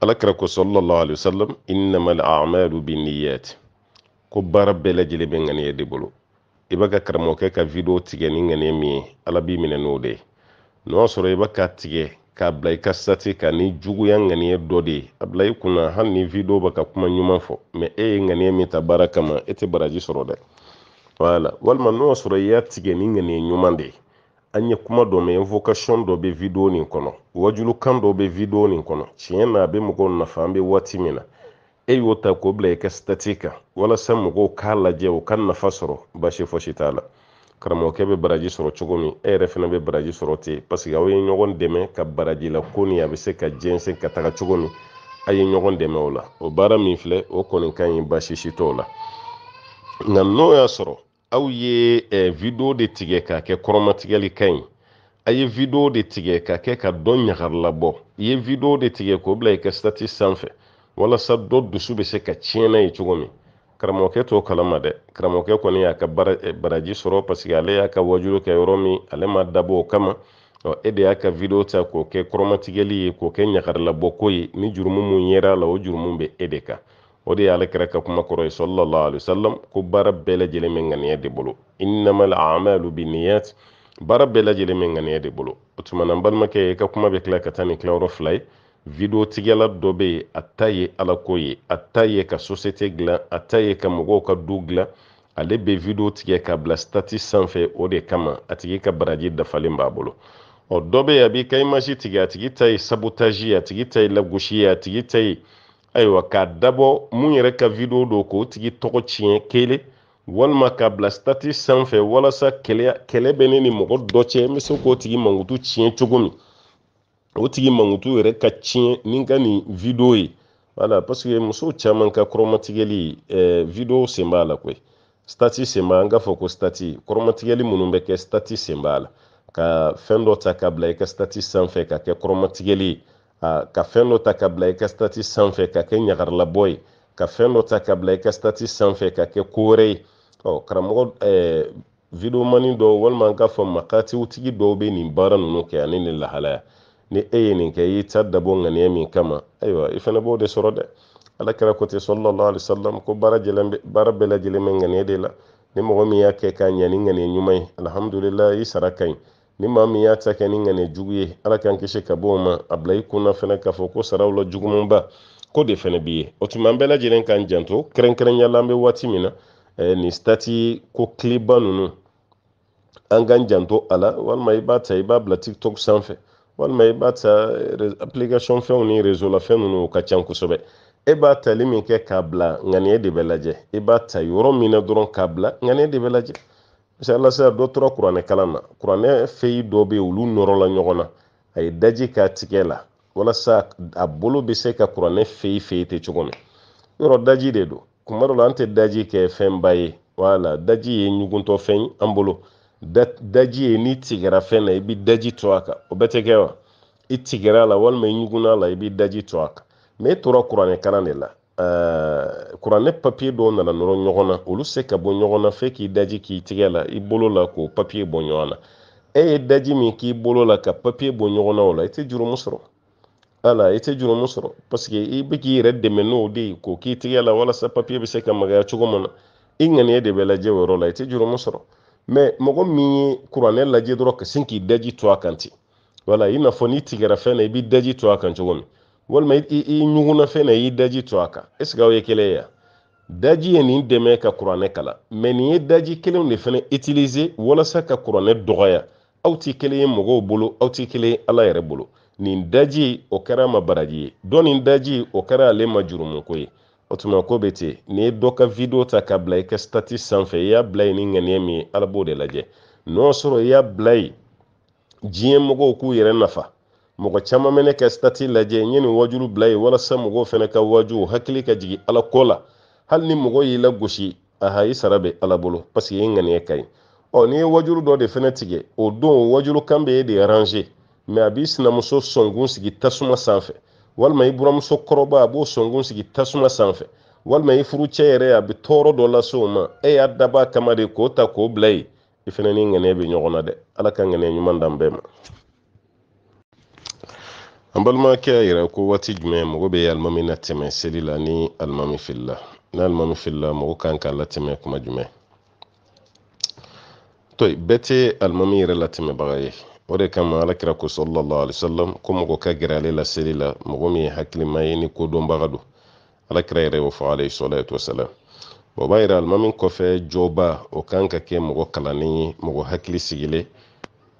ala kira ko salallahu alehi wasalam innama alamalu biniyat ko baara bɛɛ lajɛlen bɛ ŋaniyɛ de bolo i b'a ka karamɔgɔkɛ ka video tigɛ ni ŋaniyɛ min ye ala b'i minɛ n'o de ye n'o y'a sɔrɔ i b'a ka tigɛ k'a bila i ka sati kan ni juguya ŋaniya dɔ de ye a bila i kunna hali ni video bɛ e e ka kuma ɲuman fɔ mɛ e ye ŋaniya min ta baara kama e tɛ baraji sɔrɔ dɛ wala walima n'o y'a sɔrɔ i y'a tigɛ ni ŋaniya ɲuman de ye an ye kuma dɔ mɛn invokasiɔn dɔ bɛ video nin kɔnɔ wajulukan dɔ bɛ video nin kɔnɔ tiɲɛ na a be mɔgɔw nafa an bɛ waati min na e y'o ta k'o bila i ka stati kan walasa mɔgɔw k'a lajɛ u ka nafa sɔrɔ basi fosi t'a la karamɔgɔkɛ bɛ baraji sɔrɔ cogo min e yɛrɛ fana bɛ baraji sɔrɔ ten paseke aw ye ɲɔgɔn dɛmɛ ka baraji ko nin a bɛ se ka jɛnsɛn ka taga cogo min a ye ɲɔgɔn dɛmɛ o la o baara min filɛ o kɔni ka ɲi baasi si t'o la nka n'o y'a sɔrɔ aw ye video de tigɛ k'a kɛ kɔrɔmatigɛli ka ɲi a ye video de tigɛ k'a kɛ ka dɔ ɲagarilabɔ i ye video de tigɛ k'o bila i ka sanfɛ walasa dɔ dusu bɛ se ka tiɲɛ n'a ye cogo min karamɔgɔkɛ t'o kalama dɛ karamɔgɔkɛ kɔni y'a ka eh, baraji sɔrɔ paseke ale y'a ka wajulu kɛ yɔrɔ min ale ma dabɔ o kama e de y'a ka video ta k'o kɛ kɔrɔmatigɛli ye k'o kɛ ɲagarelabɔ ko ye ni jurumu mun yera la o jurumu bɛ e de kan o de y'ale kɛra ka kuma kɔrɔ ye sallallahu alaihi wasallam ko baara bɛɛ lajɛlen bɛ ŋaniya de bolo innamal a'malu binniyat baara bɛɛ lajɛlen bɛ ŋaniya de bolo o tuma na n balimakɛ i ka kuma bɛ tila ka taa nin kilayɔrɔ fila ye videotigɛla dɔ bɛ yen a ta ye alako ye a ta ye ka sosiyete dilan a ta ye ka mɔgɔw ka du dilan ale be video tigɛ k'a bila stati sanfɛ o de kama a tigi ka baraji dafalen b'a bolo ɔ dɔ bɛ yen a b'i ka imaji tigɛ a tigi ta ye sabotaji ye a tigi ta ye lagosi ye a tigi ta ye ayiwa k'a dabɔ mun yɛrɛ ka video do k'o tigi tɔgɔ tiɲɛ kelen walima k'a bila stati sanfɛ walasa kɛlɛ bɛ ne ni mɔgɔ dɔ cɛ n bɛ se k'o tigi mangutu tiɲɛ cogo min o tigi mankutu yɛrɛ ka tiɲɛ ni e. ka nin wideyo ye wala paseke muso caman ka kɔrɔmatigɛli video wideyo sen b'a la koyi stati sen b'a an k'a fɔ ko stati kɔrɔmatigɛli minnu bɛ kɛ stati sen b'a la ka fɛn dɔ ta ka bila i ka stati sanfɛ ka kɛ kɔrɔmatigɛli ye ah, ka fɛn dɔ ta ka bila i ka stati sanfɛ ka kɛ ɲagaralabɔ ye ka fɛn dɔ ta ka bila i ka stati sanfɛ ka kɛ ko wɛrɛ ye ɔ oh, karamɔgɔ ɛɛ eh, wideyomani dɔw walima an k'a fɔ makatiw tigi dɔw bɛ nin baara ninnu kɛ ani nin lahalaya ni e ye nin kɛ i y'i ta dabɔ ŋaniya min kama ayiwa i fana b'o de sɔrɔ dɛ ala kɛra ko ten sɔlɔlɔ alisalam ko baara bɛɛ lajɛlen bɛ ŋaniya de la ni mɔgɔ min y'a kɛ k'a ɲɛ ni ŋaniya ɲuman ye alihamudulila i sara ka ɲi ni maa min y'a ta kɛ ni ŋaniya jugu ye ala k'an kisi ka bɔ o ma a bila i kunna fɛnɛ k'a fɔ ko saraw la jugumanba ko de fɛnɛ b'i ye o tuma an bɛɛ lajɛlen k'an janto kɛrɛnkɛrɛnnenya la an bɛ waati min na nin stati ko kiliba ninnu an k'an janto a la walima i b'a ta i b'a bila tiktok sanfɛ walima i b'a ta application fɛnw ni réseau la fɛn minnu ka can kosɛbɛ e b'a uh, e e tali uh, min kɛ k'a bila ŋaniya e de bɛ lajɛ i b'a ta yɔrɔ min na dɔrɔn k'a bila ŋaniya de bɛ lajɛ misaliya sisan dɔ tora kuranɛ kalan na kuranɛ feyi dɔ bɛ yen olu nɔrɔla ɲɔgɔn na a ye daji k'a tigɛ la walasa a bolo bɛ se ka kuranɛ feyi feyi ten cogo min yɔrɔ daji de don kuma dɔ la an tɛ daji kɛ fɛnba ye wala daji ye ɲugutɔ fɛn an bolo daji ye n'i tigɛra fɛn na eh, i bi daji to a kan o bɛɛ tɛ kɛ wa i tigɛra la walima i ɲugunna la i bi daji to a kan mɛ e tora kuranɛ kalan de la kuranɛ papiye dɔw nana nɔrɔ ɲɔgɔn na olu se ka bɔ ɲɔgɔn na fɛ k'i daji k'i tigɛ la i bolo la k'o papiye bɔ ɲɔgɔn na e ye daji min k'i bolo la ka papiye bɔ ɲɔgɔn na o la i tɛ jurumu sɔrɔ ala i tɛ jurumu sɔrɔ paseke i bɛ k'i yɛrɛ dɛmɛ n'o de ye k'o k'i tigɛ la walasa papiye bɛ se ka magaya cogo min na i ŋaniya de bɛ lajɛ o yɔrɔ la i tɛ jurumu sɔrɔ mɛ mɔgɔ min ye kuranɛ lajɛ dɔrɔn ka sin k'i daji to a kan ten wala i n'a fɔ n'i tigɛra fɛn na i b'i daji to a kan cogo min walima i ɲugunna fɛn na i y'i daji to a kan est ce que aw ye kelen ye daji ye nin dɛmɛ ka kuranɛ kalan mɛ nin ye daji kelenw de fana utiliser walasa ka kuranɛ dɔgɔya aw tɛ kelen ye mɔgɔw bolo aw tɛ kelen ye ala yɛrɛ bolo nin daji o kɛra a ma baraji ye dɔ nin daji o kɛra ale ma jurumuko ye o tuma ko bɛ ten n'i ye dɔ ka video ta ka bila i ka stati sanfɛ i y'a bila yen ni ŋaniya min ye ala b'o de lajɛ n'o sɔrɔ i y'a bila yen diɲɛ mɔgɔw k'u yɛrɛ nafa mɔgɔ caman bɛ ne ka stati lajɛ n ye nin wajulu bila yen walasa mɔgɔw fana ka waju hakili ka jigin ala ko la hali ni mɔgɔ y'i lagosi aha i sara bɛ ala bolo paseke i ŋaniya ka ɲi ɔ n'i ye wajulu dɔ de fana tigɛ o don o wajulu kan bɛ e de mɛ a b'i sinamuso sɔnkun sigi tasuma sanfɛ walima i buramuso kɔrɔba a b'o sɔngun sigi tasuma sanfɛ walima i furucɛ cɛ yɛrɛ a bɛ tɔɔrɔ dɔ lase o ma e y'a dab'a kama de k'o ta k'o bila yen i fana ni ŋɛnɛ bɛ ɲɔgɔn na dɛ ala ka ŋɛnɛ ɲuman dan bɛɛ ma an balimakɛ y'a yira ko waati jumɛn mɔgɔ bɛ alimami na tɛmɛ seli la ni alimami filila ni alimami filila mɔgɔ kan k'a latɛmɛ kuma jumɛn to bɛɛ tɛ alimami yɛrɛ latɛmɛbaga ye o de kama alakira ko sallallahu alaihi wasallam ko mɔgɔ ka gɛrɛ ale la seli la mɔgɔ min ye hakilima ye ni kodɔnbaga don alakira yɛrɛ y'o fɔ alayhi salatu wasalam o b'a yira alimami kɔfɛ jɔba o kan ka kɛ mɔgɔ kalannen ye mɔgɔ hakili sigilen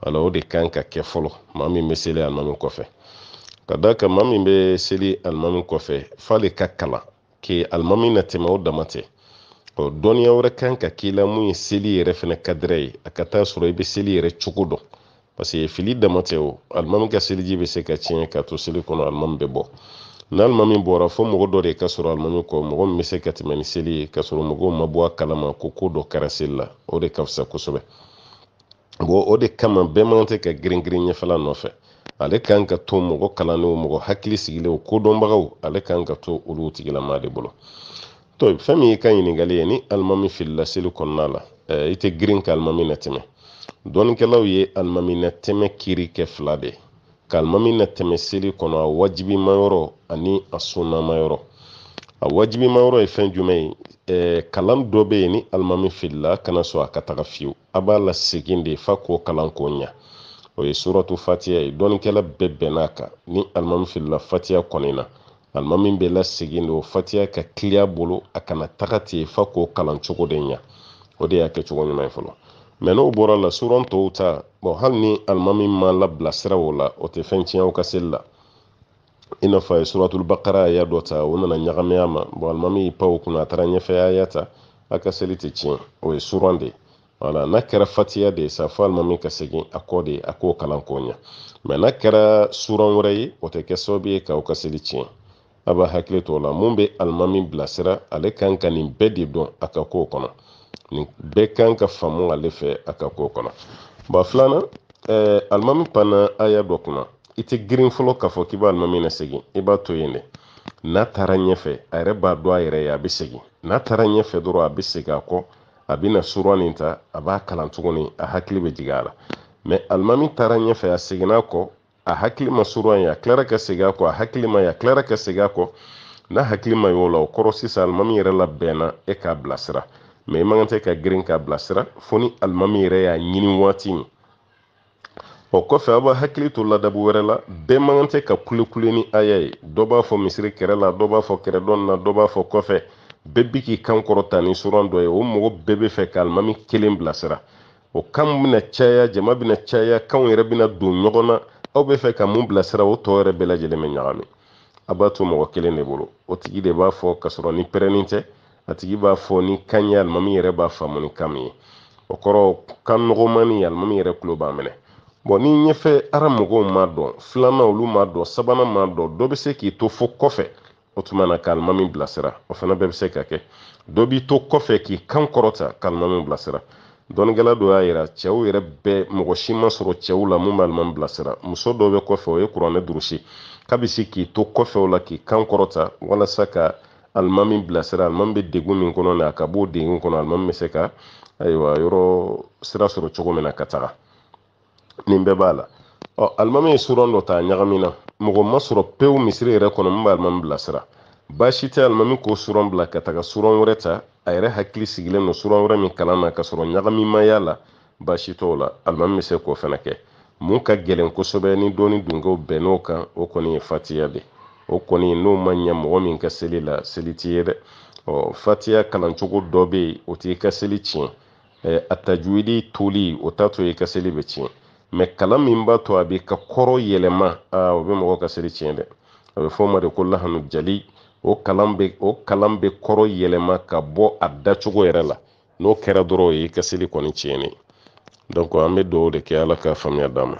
ala o de kan ka kɛ fɔlɔ maa min bɛ seli alimami kɔfɛ ka da kan maa min bɛ seli alimami kɔfɛ f'ale ka kalan ke alimami na tɛmɛ o dama tɛ ɔ dɔnniya wɛrɛ kan ka k'i la mun ye seli yɛrɛ fɛnɛ kadɛrɛ ye a ka taa sɔrɔ i bɛ seli yɛrɛ cogo dɔn parce que fili dama tɛ o alimami ka seliji bɛ se ka tiɲɛ ka to seli kɔnɔ alimami bɛ bɔ ni bɔra fo mɔgɔ dɔ de ka sɔrɔ alimami kɔ mɔgɔ min bɛ se ka tɛmɛ ni seli ye ka sɔrɔ mɔgɔw ma bɔ a kalama ko ko dɔ kɛra seli la o de ka fisa kosɛbɛ bon o de kama bɛɛ man tɛ ka girin ɲɛfɛla nɔfɛ ale kan ka to mɔgɔ kalannenw mɔgɔ hakili sigilenw kodɔnbagaw ale kan ka to olu tigilama de bolo to fɛn min y'i ka ɲininkali ye ni alimami filila seli kɔnɔna la i tɛ girin ka alimami na dɔɔnikɛlaw ye alimaminatɛmɛ kiri kɛ fila de ka alimaminatɛmɛ seli kɔnɔ a wajibimayɔrɔ ani a sunnamayɔrɔ a wajibimayɔrɔ ye fɛn jumɛn ye eh, kalan dɔ bɛ yen ni alimami filila kana sɔn a ka taga fiyewu a b'a lasegin de fa k'o kalan k'o ɲa o ye suratu fatiya ye dɔɔnikɛla bɛɛ bɛnn'a kan ni alimami filila fatiya kɔni na alimami bɛ lasegin de o fatiya ka tiliya bolo a kana taga ten fa k'o kalan cogo de ɲa o de y'a kɛcogo ɲuman ye fɔlɔ mɛ n'o bɔra la suran tɔw ta bɔn hali ni alimami ma labila sira o la o tɛ fɛn tiɲɛ ka seli la i n'a fɔ a ye suratul aya dɔ ta o nana ɲagami a ma bɔn alimami y'i pan o kunna a taara ɲɛfɛ aya ta a ka seli tɛ tiɲɛ o ye suran de ye wala n'a kɛra fatiya de ye sa fɔ alimami ka segin a kɔ de a k'o kalan k'o ɲɛ mɛ n'a kɛra suran wɛrɛ ye o tɛ kɛ sababu ye k'aw ka seli tiɲɛ a b'a hakili to o la mun bɛ alimami bilasira ale kan ka nin bɛɛ de dɔn a ka kow kɔnɔ ni bɛɛ kan ka faamu ale fɛ a ka ko kɔnɔ bɔn filanan eh, alimami panna aya dɔ kunna i tɛ girin fɔlɔ k'a fɔ k'i b'a alimami na segin i b'a to yen de n'a taara ɲɛfɛ a yɛrɛ b'a dɔn a yɛrɛ ye a bɛ segin n'a taara ɲɛfɛ dɔrɔn a bɛ segin a kɔ a bɛ na nin ta a b'a kalan tuguni a hakili bɛ jigin a la mɛ alimami taara ɲɛfɛ a seginna kɔ a hakili ma suruwa ye a tilara ka segin a kɔ a hakili ma ye a tilara ka segin a kɔ n'a hakili ma y'o la o kɔrɔ sisan alimami yɛrɛ labɛnna e k'a bilasira mɛ i man kan tɛ ka girin k'a bilasira fo ni alimami yɛrɛ y'a ɲini waati min o kɔfɛ aw b'a hakili to ladabu wɛrɛ la bɛɛ man kan tɛ ka kulekule ni aya ye dɔ b'a fɔ misiri kɛrɛ la dɔ b'a fɔ kɛrɛdɔn na dɔ b'a fɔ kɔfɛ bɛɛ bi k'i kan kɔrɔta ni suran dɔ ye o mɔgɔ bɛɛ bɛ fɛ ka alimami kelen bilasira o kan bɛna caya jama bɛna caya kanw yɛrɛ bɛna don ɲɔgɔn na aw bɛ fɛ ka mun bilasira o tɔ yɛrɛ bɛɛ lajɛlen bɛ ɲagami a b'a to mɔgɔ kelen de bolo o tigi de b'a fɔ ka sɔrɔ ni pɛrɛnni tɛ a tigi b'a fɔ ni kan ye alimami yɛrɛ b'a faamu ni kan min ye o kɔrɔ kan nɔgɔmani alimami yɛrɛ tulo b'a minɛ bɔn ni ɲɛfɛ ara mɔgɔw m'a dɔn filanan olu m'a dɔn sabanan m'a dɔn dɔ bɛ se k'i to fo kɔfɛ o tuma na ka alimami bilasira o fana bɛɛ bɛ se ka kɛ dɔ b'i to kɔfɛ k'i kan kɔrɔta ka alimami bilasira dɔnnikɛla dɔ y'a yira cɛw yɛrɛ bɛɛ mɔgɔ si ma sɔrɔ cɛw la mun b'alimami bilasira muso dɔ bɛ kɔfɛ o ye kuranɛ durusi k'a bɛ se k'i to kɔfɛ o la k'i kan kɔrɔta walasa ka alimami bilasira alimami bɛ degun min kɔnɔ na a ka b'o degun kɔnɔ alimami bɛ se ka ayiwa yɔrɔ sira sɔrɔ cogo min na ka taga nin bɛɛ b'a la ɔ alimami ye suran dɔ ta ɲagami na mɔgɔ ma sɔrɔ pewu misiri yɛrɛ kɔnɔ min bɛ alimami bilasira baasi tɛ alimami k'o suran bila ka taga suran wɛrɛ ta a yɛrɛ hakili sigilen don suran wɛrɛ min kalan na ka sɔrɔ ɲagami ma y'a la baasi t'o la alimami bɛ se k'o fana kɛ mun ka gɛlɛn kosɛbɛ ni dɔɔni dunkew bɛn n'o kan o kɔni ye fatiya de ye o kɔni n'o ma ɲɛ mɔgɔ min ka seli la seli ti ye dɛ ɔ fatiya kalancogo dɔ bɛ yen o t'i e, ka seli tiɲɛ ɛ a tajuwili toli o t'a to i ka seli bɛ tiɲɛ mɛ kalan min b'a to a b'i ka kɔrɔ yɛlɛma aa o bɛ mɔgɔ ka seli tiɲɛ dɛ a bɛ fɔ o ma de ko lahanu jali o kalan bɛ o kalan bɛ kɔrɔ yɛlɛma ka bɔ a dacogo yɛrɛ la n'o kɛra dɔrɔn o y'i ka seli kɔni tiɲɛ ne ye donc an bɛ dugawu de kɛ ala ka faamuya d'a ma.